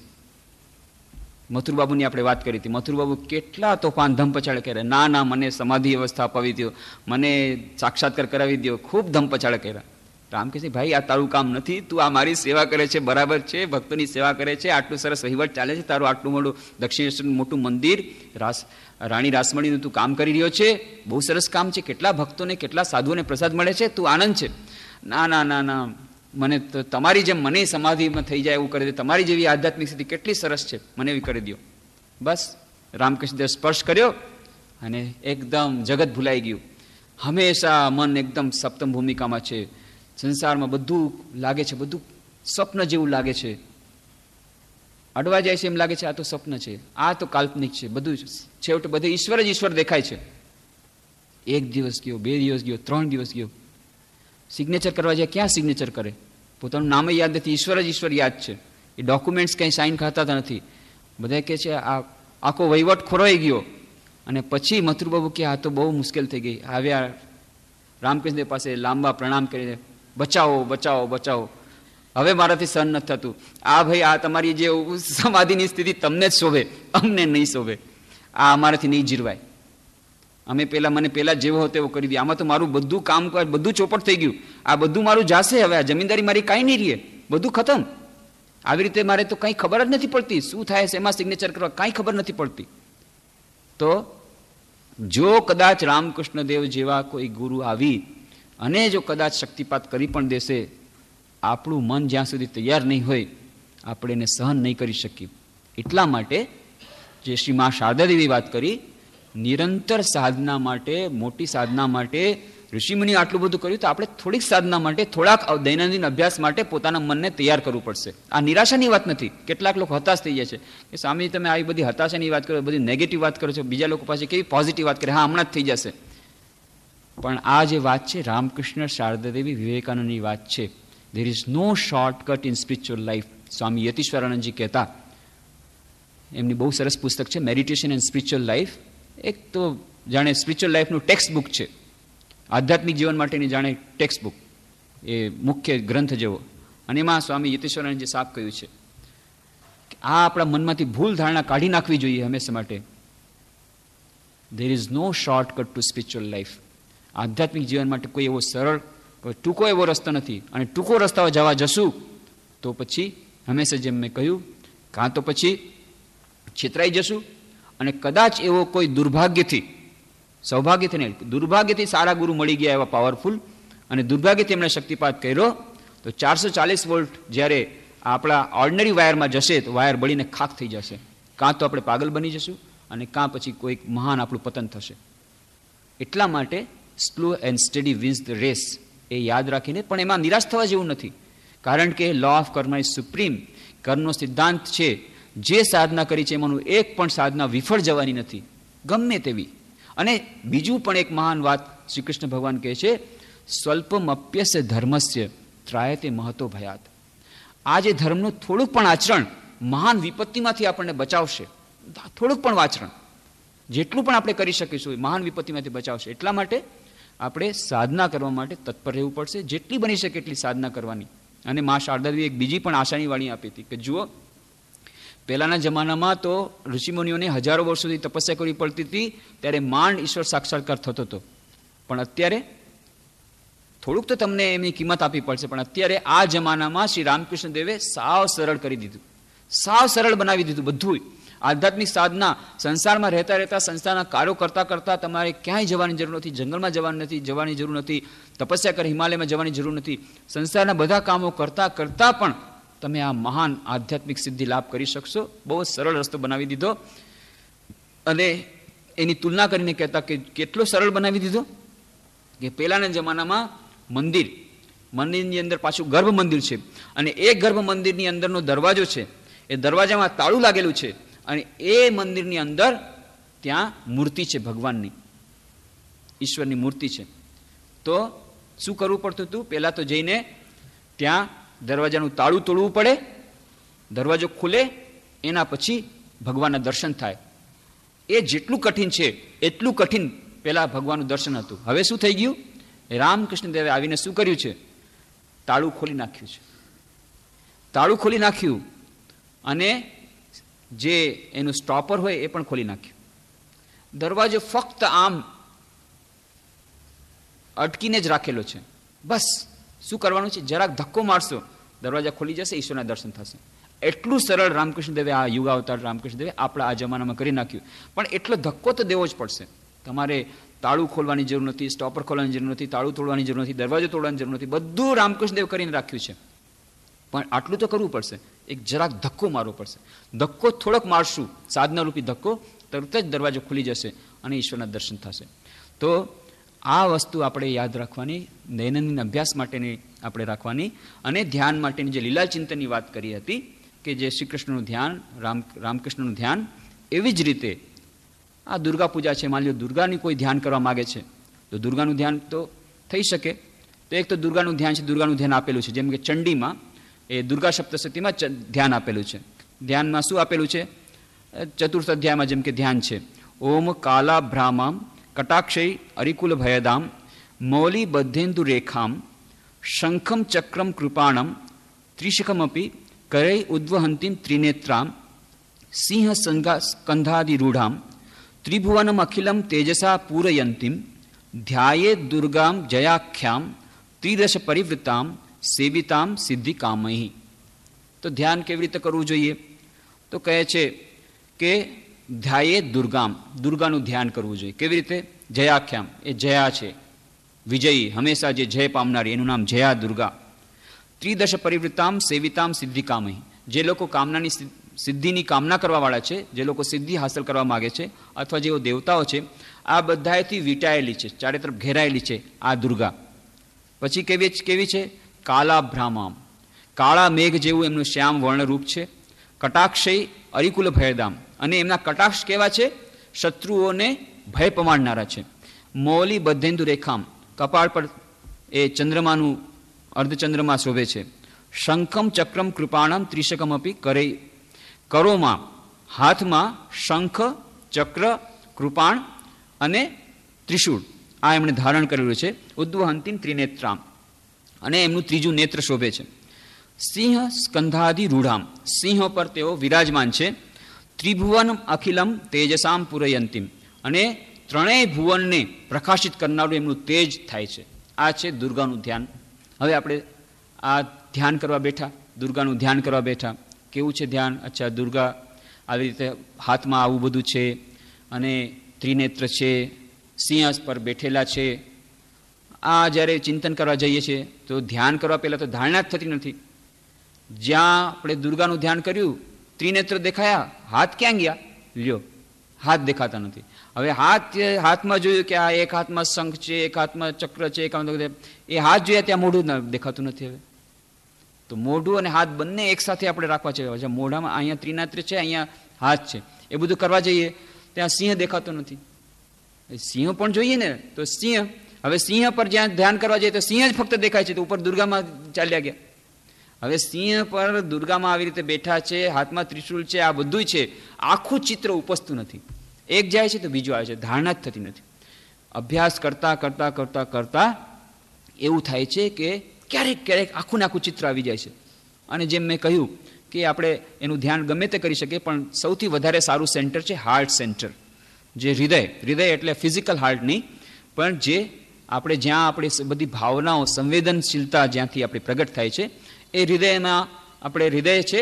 મથુરબાબુની આપણે વાત કરી હતી મથુરબાબુ કેટલા તોફાન ધમપછાડ કર્યા ના ના મને સમાધિ અવસ્થા અપાવી દો મને સાક્ષાત્કાર કરાવી દો ખૂબ ધમપછાડ કર્યા રામ કહે છે ભાઈ આ તારું કામ નથી તું આ મારી સેવા કરે છે બરાબર છે ભક્તોની સેવા કરે છે આટલું સરસ વહીવટ ચાલે છે તારું આટલું મોટું દક્ષિણેશ્વરનું મોટું મંદિર રાસ રાણી રાસમણીનું તું કામ કરી રહ્યો છે બહુ સરસ કામ છે કેટલા ભક્તોને કેટલા સાધુઓને પ્રસાદ મળે છે તું આનંદ છે ના ના ના ના મને તમારી જેમ મને સમાધિમાં થઈ જાય એવું કરી દે તમારી જેવી આધ્યાત્મિક સ્થિતિ કેટલી સરસ છે મને એવી કરી દો બસ રામકૃષ્ણદેવ સ્પર્શ કર્યો અને એકદમ જગત ભૂલાઈ ગયું હંમેશા મન એકદમ સપ્તમ ભૂમિકામાં છે સંસારમાં બધું લાગે છે બધું સ્વપ્ન જેવું લાગે છે અડવા જાય છે એમ લાગે છે આ તો સ્વપ્ન છે આ તો કાલ્પનિક છે બધું છેવટે બધે ઈશ્વર જ ઈશ્વર દેખાય છે એક દિવસ ગયો બે દિવસ ગયો ત્રણ દિવસ ગયો સિગ્નેચર કરવા જાય ક્યાં સિગ્નેચર કરે પોતાનું નામ યાદ નથી ઈશ્વર જ ઈશ્વર યાદ છે એ ડોક્યુમેન્ટ્સ કંઈ સાઇન ખાતા નથી બધા કહે છે આ આખો વહીવટ ખોરાઈ ગયો અને પછી મથુરબાબુ કે આ તો બહુ મુશ્કેલ થઈ ગઈ આવ્યા આ રામકૃષ્ણ પાસે લાંબા પ્રણામ કરીને બચાવો બચાવો બચાવો હવે મારાથી સહન નથી થતું આ ભાઈ આ તમારી જે સમાધિની સ્થિતિ તમને જ શોભે અમને નહીં શોભે આ અમારાથી નહીં જીરવાય અમે પેલા મને પેલા જેવો હતો એવો કરી દે આમાં તો મારું બધું કામ બધું ચોપટ થઈ ગયું આ બધું મારું જાશે હવે આ જમીનદારી મારી કાંઈ નહીં રહે બધું ખતમ આવી રીતે મારે તો કંઈ ખબર જ નથી પડતી શું થાય છે એમાં સિગ્નેચર કરવા કાંઈ ખબર નથી પડતી તો જો કદાચ રામકૃષ્ણદેવ જેવા કોઈ ગુરુ આવી અને જો કદાચ શક્તિપાત કરી પણ દેશે આપણું મન જ્યાં સુધી તૈયાર નહીં હોય આપણે એને સહન નહીં કરી શકીએ એટલા માટે જે શ્રી મા શારદાદેવી વાત કરી નિરંતર સાધના માટે મોટી સાધના માટે ઋષિમુનિ આટલું બધું કર્યું તો આપણે થોડીક સાધના માટે થોડાક દૈનંદિન અભ્યાસ માટે પોતાના મનને તૈયાર કરવું પડશે આ નિરાશાની વાત નથી કેટલાક લોકો હતાશ થઈ જાય છે કે સ્વામી તમે આવી બધી હતાશાની વાત કરો બધી નેગેટિવ વાત કરો છો બીજા લોકો પાસે કેવી પોઝિટિવ વાત કરે હા હમણાં જ થઈ જશે પણ આ જે વાત છે રામકૃષ્ણ શારદાદેવી વિવેકાનંદની વાત છે there is no shortcut in spiritual life સ્વામી યતીશ્વરાનંદજી કહેતા એમની બહુ સરસ પુસ્તક છે મેડિટેશન એન્ડ સ્પિરિચ્યુઅલ લાઈફ એક તો જાણે સ્પિરિચ્યુઅલ લાઈફનું ટેક્સ્ટ બુક છે આધ્યાત્મિક જીવન માટેની જાણે ટેક્સ્ટ બુક એ મુખ્ય ગ્રંથ જેવો અને એમાં સ્વામી યતીશ્વરાને જે સાફ કહ્યું છે કે આ આપણા મનમાંથી ભૂલ ધારણા કાઢી નાખવી જોઈએ હંમેશા માટે there is no shortcut to spiritual life આધ્યાત્મિક જીવન માટે કોઈ એવો સરળ ટૂંકો એવો રસ્તો નથી અને ટૂંકો રસ્તાઓ જવા જશું તો પછી હંમેશા જેમ મેં કહ્યું કાં તો પછી છેતરાઈ જશું અને કદાચ એવો કોઈ દુર્ભાગ્યથી સૌભાગ્યથી નહીં દુર્ભાગ્યથી સારા ગુરુ મળી ગયા એવા પાવરફુલ અને દુર્ભાગ્યથી એમણે શક્તિપાત કર્યો તો ચારસો ચાલીસ વોલ્ટ જ્યારે આપણા ઓર્ડનરી વાયરમાં જશે તો વાયર બળીને ખાખ થઈ જશે કાં તો આપણે પાગલ બની જશું અને કાં પછી કોઈક મહાન આપણું પતન થશે એટલા માટે slow and steady wins the race એ યાદ રાખીને પણ એમાં નિરાશ થવા જેવું નથી કારણ કે law of karma is supreme કર્મનો સિદ્ધાંત છે જે સાધના કરી છે એમાંનું એક પણ સાધના વિફળ જવાની નથી ગમે તેવી અને બીજું પણ એક મહાન વાત શ્રી કૃષ્ણ ભગવાન કહે છે સ્વલ્પમપ્યસ્ય ધર્મસ્ય ત્રાયતે મહતો ભયાત આ જે ધર્મનું થોડુંક પણ આચરણ મહાન વિપત્તિમાંથી આપણને બચાવશે થોડુંક પણ આચરણ જેટલું પણ આપણે કરી શકીશું મહાન વિપત્તિમાંથી બચાવશે એટલા માટે આપણે સાધના કરવા માટે તત્પર રહેવું પડશે જેટલી બની શકે એટલી સાધના કરવાની અને મા શારદાવી એક બીજી પણ આશાની વાણી આપી હતી કે જુઓ પહેલાંના જમાનામાં તો ઋષિમુનિઓને હજારો વર્ષ સુધી તપસ્યા કરવી પડતી હતી ત્યારે માંડ ઈશ્વર સાક્ષાત્કાર થતો હતો પણ અત્યારે થોડુંક તો તમને એમની કિંમત આપવી પડશે પણ અત્યારે આ જમાનામાં શ્રી રામકૃષ્ણ દેવે સાવ સરળ કરી દીધું સાવ સરળ બનાવી દીધું બધું આધ્યાત્મિક સાધના સંસારમાં રહેતા રહેતા સંસ્થાના કાર્યો કરતા કરતા તમારે ક્યાંય જવાની જરૂર નથી જંગલમાં જવાની નથી જવાની જરૂર નથી તપસ્યા કરી હિમાલયમાં જવાની જરૂર નથી સંસારના બધા કામો કરતા કરતા પણ તમે આ મહાન આધ્યાત્મિક સિદ્ધિ લાભ કરી શકશો બહુ જ સરળ રસ્તો બનાવી દીધો અને એની તુલના કરીને કહેતા કે કેટલો સરળ બનાવી દીધો કે પહેલાંના જમાનામાં મંદિર મંદિરની અંદર પાછું ગર્ભ મંદિર છે અને એ ગર્ભ મંદિરની અંદરનો દરવાજો છે એ દરવાજામાં તાળું લાગેલું છે અને એ મંદિરની અંદર ત્યાં મૂર્તિ છે ભગવાનની ઈશ્વરની મૂર્તિ છે તો શું કરવું પડતું હતું પહેલાં તો જઈને ત્યાં દરવાજાનું તાળું તોડવું પડે દરવાજો ખુલે એના પછી ભગવાનના દર્શન થાય એ જેટલું કઠિન છે એટલું કઠિન પહેલાં ભગવાનનું દર્શન હતું હવે શું થઈ ગયું રામકૃષ્ણદેવે આવીને શું કર્યું છે તાળું ખોલી નાખ્યું છે તાળું ખોલી નાખ્યું અને જે એનું સ્ટોપર હોય એ પણ ખોલી નાખ્યું દરવાજો ફક્ત આમ અટકીને જ રાખેલો છે બસ શું કરવાનું છે જરાક ધક્કો મારશો દરવાજા ખોલી જશે ઈશ્વરના દર્શન થશે એટલું સરળ રામકૃષ્ણ દેવે આ યુગ અવતાર રામકૃષ્ણ દેવે આપણા આ જમાનામાં કરી નાખ્યું પણ એટલો ધક્કો તો દેવો જ પડશે તમારે તાળું ખોલવાની જરૂર નથી સ્ટોપર ખોલવાની જરૂર નથી તાળું તોડવાની જરૂર નથી દરવાજો તોડવાની જરૂર નથી બધું રામકૃષ્ણ દેવ કરીને રાખ્યું છે પણ આટલું તો કરવું પડશે એક જરાક ધક્કો મારવો પડશે ધક્કો થોડોક મારશું સાધનારૂપી ધક્કો તરત જ દરવાજો ખુલી જશે અને ઈશ્વરના દર્શન થશે તો આ વસ્તુ આપણે યાદ રાખવાની દૈનંદિન અભ્યાસ માટેની આપણે રાખવાની અને ધ્યાન માટેની જે લીલા ચિંતનની વાત કરી હતી કે જે શ્રી કૃષ્ણનું ધ્યાન રામ રામકૃષ્ણનું ધ્યાન એવી જ રીતે આ દુર્ગા પૂજા છે માની લો દુર્ગાની કોઈ ધ્યાન કરવા માગે છે તો દુર્ગાનું ધ્યાન તો થઈ શકે તો એક તો દુર્ગાનું ધ્યાન છે દુર્ગાનું ધ્યાન આપેલું છે જેમ કે ચંડીમાં એ દુર્ગા સપ્તશતીમાં ધ્યાન આપેલું છે ધ્યાનમાં શું આપેલું છે ચતુર્થ અધ્યાયમાં જેમ કે ધ્યાન છે ઓમ કાલા ભ્રામામ कटाक्षय अरिकुल भयदाम मौली भयदां मौलिबद्धेन्दुरेखां शङ्खं चक्रं कृपाणं त्रिशकमपि संगा स्कंधादि त्रिनेत्रां त्रिभुवनम त्रिभुवनमखिलं तेजसा पूरयन्तीं ध्याये दुर्गां जयाख्यां त्रिदशपरिवृत्तां सेवितां सिद्धिकामैः तो ध्यान કેવી રીતે जो ये तो कहे छे के ધ્યાયે દુર્ગામ દુર્ગાનું ધ્યાન કરવું જોઈએ કેવી રીતે જયાખ્યામ એ જયા છે વિજયી હંમેશા જે જય પામનારી એનું નામ જયા દુર્ગા ત્રિદશ પરિવૃત્તામ સેવિતામ સિદ્ધિ કામહી જે લોકો કામનાની સિદ્ધિની કામના કરવાવાળા છે જે લોકો સિદ્ધિ હાંસલ કરવા માગે છે અથવા જેઓ દેવતાઓ છે આ બધાએથી વીંટાયેલી છે ચારે તરફ ઘેરાયેલી છે આ દુર્ગા પછી કેવી કેવી છે કાલા ભ્રામામ કાળા મેઘ જેવું એમનું શ્યામ વર્ણરૂપ છે કટાક્ષય અરિકુલ ભયદામ અને એમના કટાક્ષ કેવા છે શત્રુઓને ભય પમાડનારા છે મૌલી બધેન્દુ રેખામ કપાળ પર એ ચંદ્રમાનું અર્ધચંદ્રમા શોભે છે શંખમ ચક્રમ કૃપાણમ ત્રિશકમ અપી કરે કરોમાં હાથમાં શંખ ચક્ર કૃપાણ અને ત્રિશૂળ આ એમણે ધારણ કરેલું છે ઉદ્વહંતિમ ત્રિનેત્રામ અને એમનું ત્રીજું નેત્ર શોભે છે સિંહ સ્કંધાદિ રૂઢામ સિંહ પર તેઓ વિરાજમાન છે ત્રિભુવનમ અખિલમ તેજસામ પૂરયંતિમ અને ત્રણેય ભુવનને પ્રકાશિત કરનારું એમનું તેજ થાય છે આ છે દુર્ગાનું ધ્યાન હવે આપણે આ ધ્યાન કરવા બેઠા દુર્ગાનું ધ્યાન કરવા બેઠા કેવું છે ધ્યાન અચ્છા દુર્ગા આવી રીતે હાથમાં આવું બધું છે અને ત્રિનેત્ર છે સિંહ પર બેઠેલા છે આ જ્યારે ચિંતન કરવા જઈએ છીએ તો ધ્યાન કરવા પહેલાં તો ધારણા જ થતી નથી જ્યાં આપણે દુર્ગાનું ધ્યાન કર્યું ત્રિનેત્ર દેખાયા હાથ ક્યાં ગયા લ્યો હાથ દેખાતા નથી હવે હાથ હાથમાં જોયું કે આ એક હાથમાં શંખ છે એક હાથમાં ચક્ર છે એક એ હાથ જોયા ત્યાં મોઢું દેખાતું નથી હવે તો મોઢું અને હાથ બંને એક સાથે આપણે રાખવા જોઈએ મોઢામાં અહીંયા ત્રિનેત્ર છે અહીંયા હાથ છે એ બધું કરવા જઈએ ત્યાં સિંહ દેખાતો નથી સિંહ પણ જોઈએ ને તો સિંહ હવે સિંહ પર જ્યાં ધ્યાન કરવા જઈએ તો સિંહ જ ફક્ત દેખાય છે તો ઉપર દુર્ગામાં ચાલ્યા ગયા હવે સિંહ પર દુર્ગામાં આવી રીતે બેઠા છે હાથમાં ત્રિશુલ છે આ બધું છે આખું ચિત્ર ઉપસતું નથી એક જાય છે તો બીજું આવે છે ધારણા જ થતી નથી અભ્યાસ કરતાં કરતાં કરતાં કરતાં એવું થાય છે કે ક્યારેક ક્યારેક આખું ને આખું ચિત્ર આવી જાય છે અને જેમ મેં કહ્યું કે આપણે એનું ધ્યાન ગમે તે કરી શકીએ પણ સૌથી વધારે સારું સેન્ટર છે હાર્ટ સેન્ટર જે હૃદય હૃદય એટલે ફિઝિકલ હાર્ટ નહીં પણ જે આપણે જ્યાં આપણી બધી ભાવનાઓ સંવેદનશીલતા જ્યાંથી આપણી પ્રગટ થાય છે એ હૃદયના આપણે હૃદય છે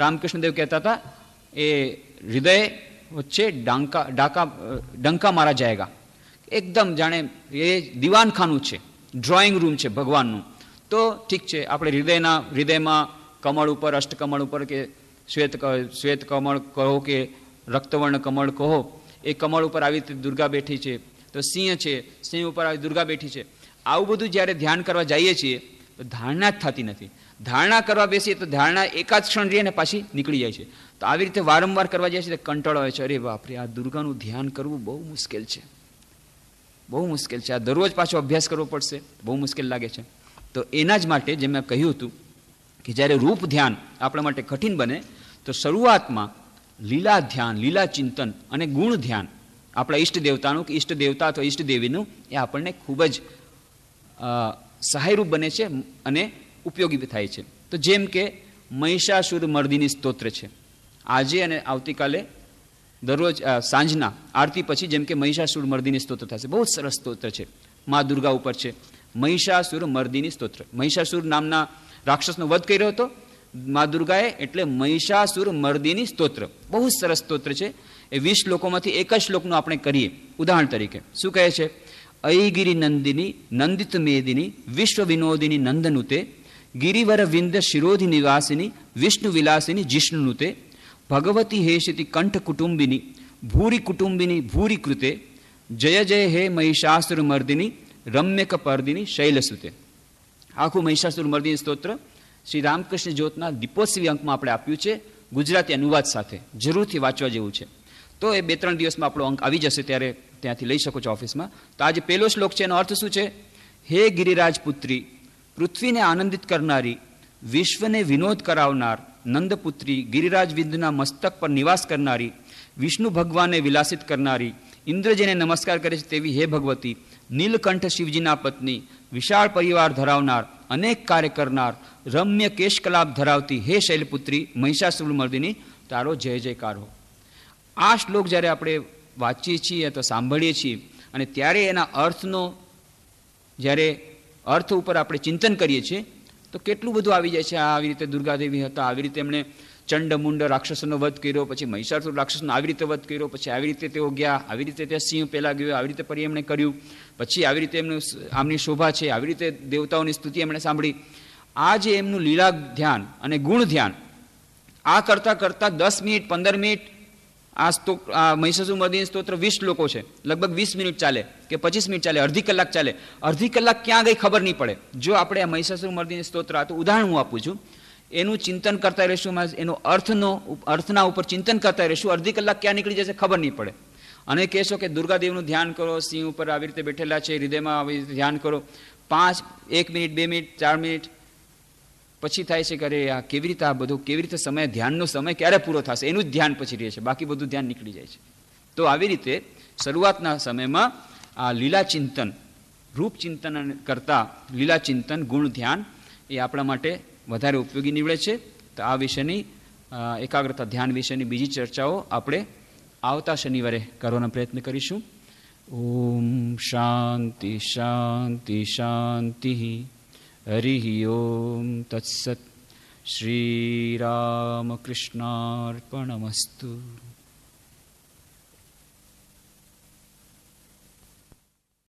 રામકૃષ્ણદેવ કહેતા હતા એ હૃદય વચ્ચે ડાંકા ડાકા ડંકા મારા જાયગા એકદમ જાણે એ દિવાનખાનું છે ડ્રોઈંગ રૂમ છે ભગવાનનું તો ઠીક છે આપણે હૃદયના હૃદયમાં કમળ ઉપર અષ્ટકમળ ઉપર કે શ્વેત શ્વેત કમળ કહો કે રક્તવર્ણ કમળ કહો એ કમળ ઉપર આવી રીતે દુર્ગા બેઠી છે તો સિંહ છે સિંહ ઉપર આવી દુર્ગા બેઠી છે આવું બધું જ્યારે ધ્યાન કરવા જઈએ છીએ તો ધારણા જ થતી નથી ધારણા કરવા બેસીએ તો ધારણા એકાદ ક્ષણ રહીને પાછી નીકળી જાય છે તો આવી રીતે વારંવાર કરવા જાય છે તો કંટાળો આવે છે અરે બાપરે આ દુર્ગાનું ધ્યાન કરવું બહુ મુશ્કેલ છે બહુ મુશ્કેલ છે આ દરરોજ પાછો અભ્યાસ કરવો પડશે બહુ મુશ્કેલ લાગે છે તો એના જ માટે જે મેં કહ્યું હતું કે જ્યારે રૂપ ધ્યાન આપણા માટે કઠિન બને તો શરૂઆતમાં લીલા ધ્યાન લીલા ચિંતન અને ગુણ ધ્યાન આપણા ઈષ્ટ દેવતાનું કે ઈષ્ટ દેવતા અથવા ઈષ્ટ દેવીનું એ આપણને ખૂબ જ સહાયરૂપ બને છે અને ઉપયોગી થાય છે તો જેમ કે મહિષાસુર મર્દિની સ્તોત્ર છે આજે અને આવતીકાલે દરરોજ સાંજના આરતી પછી જેમ કે મહિષાસુર મર્દિની સ્તોત્ર થશે બહુ સરસ સ્તોત્ર છે મા દુર્ગા ઉપર છે મહિષાસુર મર્દિની સ્તોત્ર મહિષાસુર નામના રાક્ષસનો વધ કર્યો હતો મા દુર્ગાએ એટલે મહિષાસુર મર્દિની સ્તોત્ર બહુ સરસ સ્તોત્ર છે એ વીસ લોકોમાંથી એક જ શ્લોકનું આપણે કરીએ ઉદાહરણ તરીકે શું કહે છે અયગીરી નંદિની નંદિત મેદિની વિશ્વ વિનોદિની નંદનુતે ગિરિવરવિંદ ವಿಂದ ಶಿರೋಧಿ ನಿವಾಸಿನಿ ವಿಷ್ಣು ವಿಲಾಸಿನಿ ಜಿಷ್ಣುನುತೆ ಭಗವತಿ ಹೇಷತಿ કંઠ ಕುಟುಂಬಿನಿ ಭೂರಿ ಕುಟುಂಬಿನಿ ಭೂರಿ ಕೃತೆ જય ಜಯ ಹೇ ಮಹಿಷಾಸುರ ಮರ್ದಿನಿ ರಮ್ಯಕ ಪರ್ದಿನಿ ಶೈಲಸುತೆ આખું મહિષાસુર મર્દિની સ્તોત્ર શ્રી રામકૃષ્ણ જ્યોતના દીપોત્સવી અંકમાં આપણે આપ્યું છે ગુજરાતી અનુવાદ સાથે જરૂરથી વાંચવા જેવું છે તો એ બે ત્રણ દિવસમાં આપણો અંક આવી જશે ત્યારે ત્યાંથી લઈ શકો છો ઓફિસમાં તો આજે પહેલો શ્લોક છે એનો અર્થ શું છે હે ગિરિરાજ પુત્રી પૃથ્વીને આનંદિત કરનારી વિશ્વને વિનોદ કરાવનાર નંદપુત્રી ગિરિરાજ વિંદના મસ્તક પર નિવાસ કરનારી વિષ્ણુ ભગવાનને વિલાસિત કરનારી ઇન્દ્રજીને નમસ્કાર કરે છે તેવી હે ભગવતી નીલકંઠ શિવજીના પત્ની વિશાળ પરિવાર ધરાવનાર અનેક કાર્ય કરનાર રમ્ય કેશકલાપ ધરાવતી હે શૈલપુત્રી મહિષાસુરમર્દિની તારો જય જયકાર હો આ શ્લોક જ્યારે આપણે વાંચીએ છીએ તો સાંભળીએ છીએ અને ત્યારે એના અર્થનો જ્યારે અર્થ ઉપર આપણે ચિંતન કરીએ છીએ તો કેટલું બધું આવી જાય છે આવી રીતે દુર્ગાદેવી હતા આવી રીતે એમણે ચંડમુંડ રાક્ષસનો વધ કર્યો પછી મહિષાસુર રાક્ષસનો આવી રીતે વધ કર્યો પછી આવી રીતે તેઓ ગયા આવી રીતે ત્યાં સિંહ પહેલાં ગયો આવી રીતે ફરી એમણે કર્યું પછી આવી રીતે એમનું આમની શોભા છે આવી રીતે દેવતાઓની સ્તુતિ એમણે સાંભળી આ જે એમનું લીલા ધ્યાન અને ગુણ ધ્યાન આ કરતાં કરતાં દસ મિનિટ પંદર મિનિટ આ સ્તો મહિષાસુમર્દિની સ્તોત્ર વીસ લોકો છે લગભગ વીસ મિનિટ ચાલે કે પચીસ મિનિટ ચાલે અડધી કલાક ચાલે અડધી કલાક ક્યાં ગઈ ખબર નહીં પડે જો આપણે આ મહિષાસુરમર્દિની સ્તોત્ર આ તો ઉદાહરણ હું આપું છું એનું ચિંતન કરતા રહેશું એનો અર્થનો અર્થના ઉપર ચિંતન કરતા રહીશું અડધી કલાક ક્યાં નીકળી જશે ખબર નહીં પડે અને કહેશો કે દુર્ગાદેવનું ધ્યાન કરો સિંહ ઉપર આવી રીતે બેઠેલા છે હૃદયમાં આવી રીતે ધ્યાન કરો પાંચ એક મિનિટ બે મિનિટ ચાર મિનિટ પછી થાય છે કે અરે આ કેવી રીતે આ બધું કેવી રીતે સમય ધ્યાનનો સમય ક્યારે પૂરો થશે એનું જ ધ્યાન પછી રહે છે બાકી બધું ધ્યાન નીકળી જાય છે તો આવી રીતે શરૂઆતના સમયમાં આ લીલા ચિંતન રૂપ ચિંતન કરતાં લીલા ચિંતન ગુણ ધ્યાન એ આપણા માટે વધારે ઉપયોગી નીવડે છે તો આ વિષયની એકાગ્રતા ધ્યાન વિશેની બીજી ચર્ચાઓ આપણે આવતા શનિવારે કરવાનો પ્રયત્ન કરીશું ઓમ શાંતિ શાંતિ શાંતિ हरिः ओं तत्सत् श्रीरामकृष्णार्पणमस्तु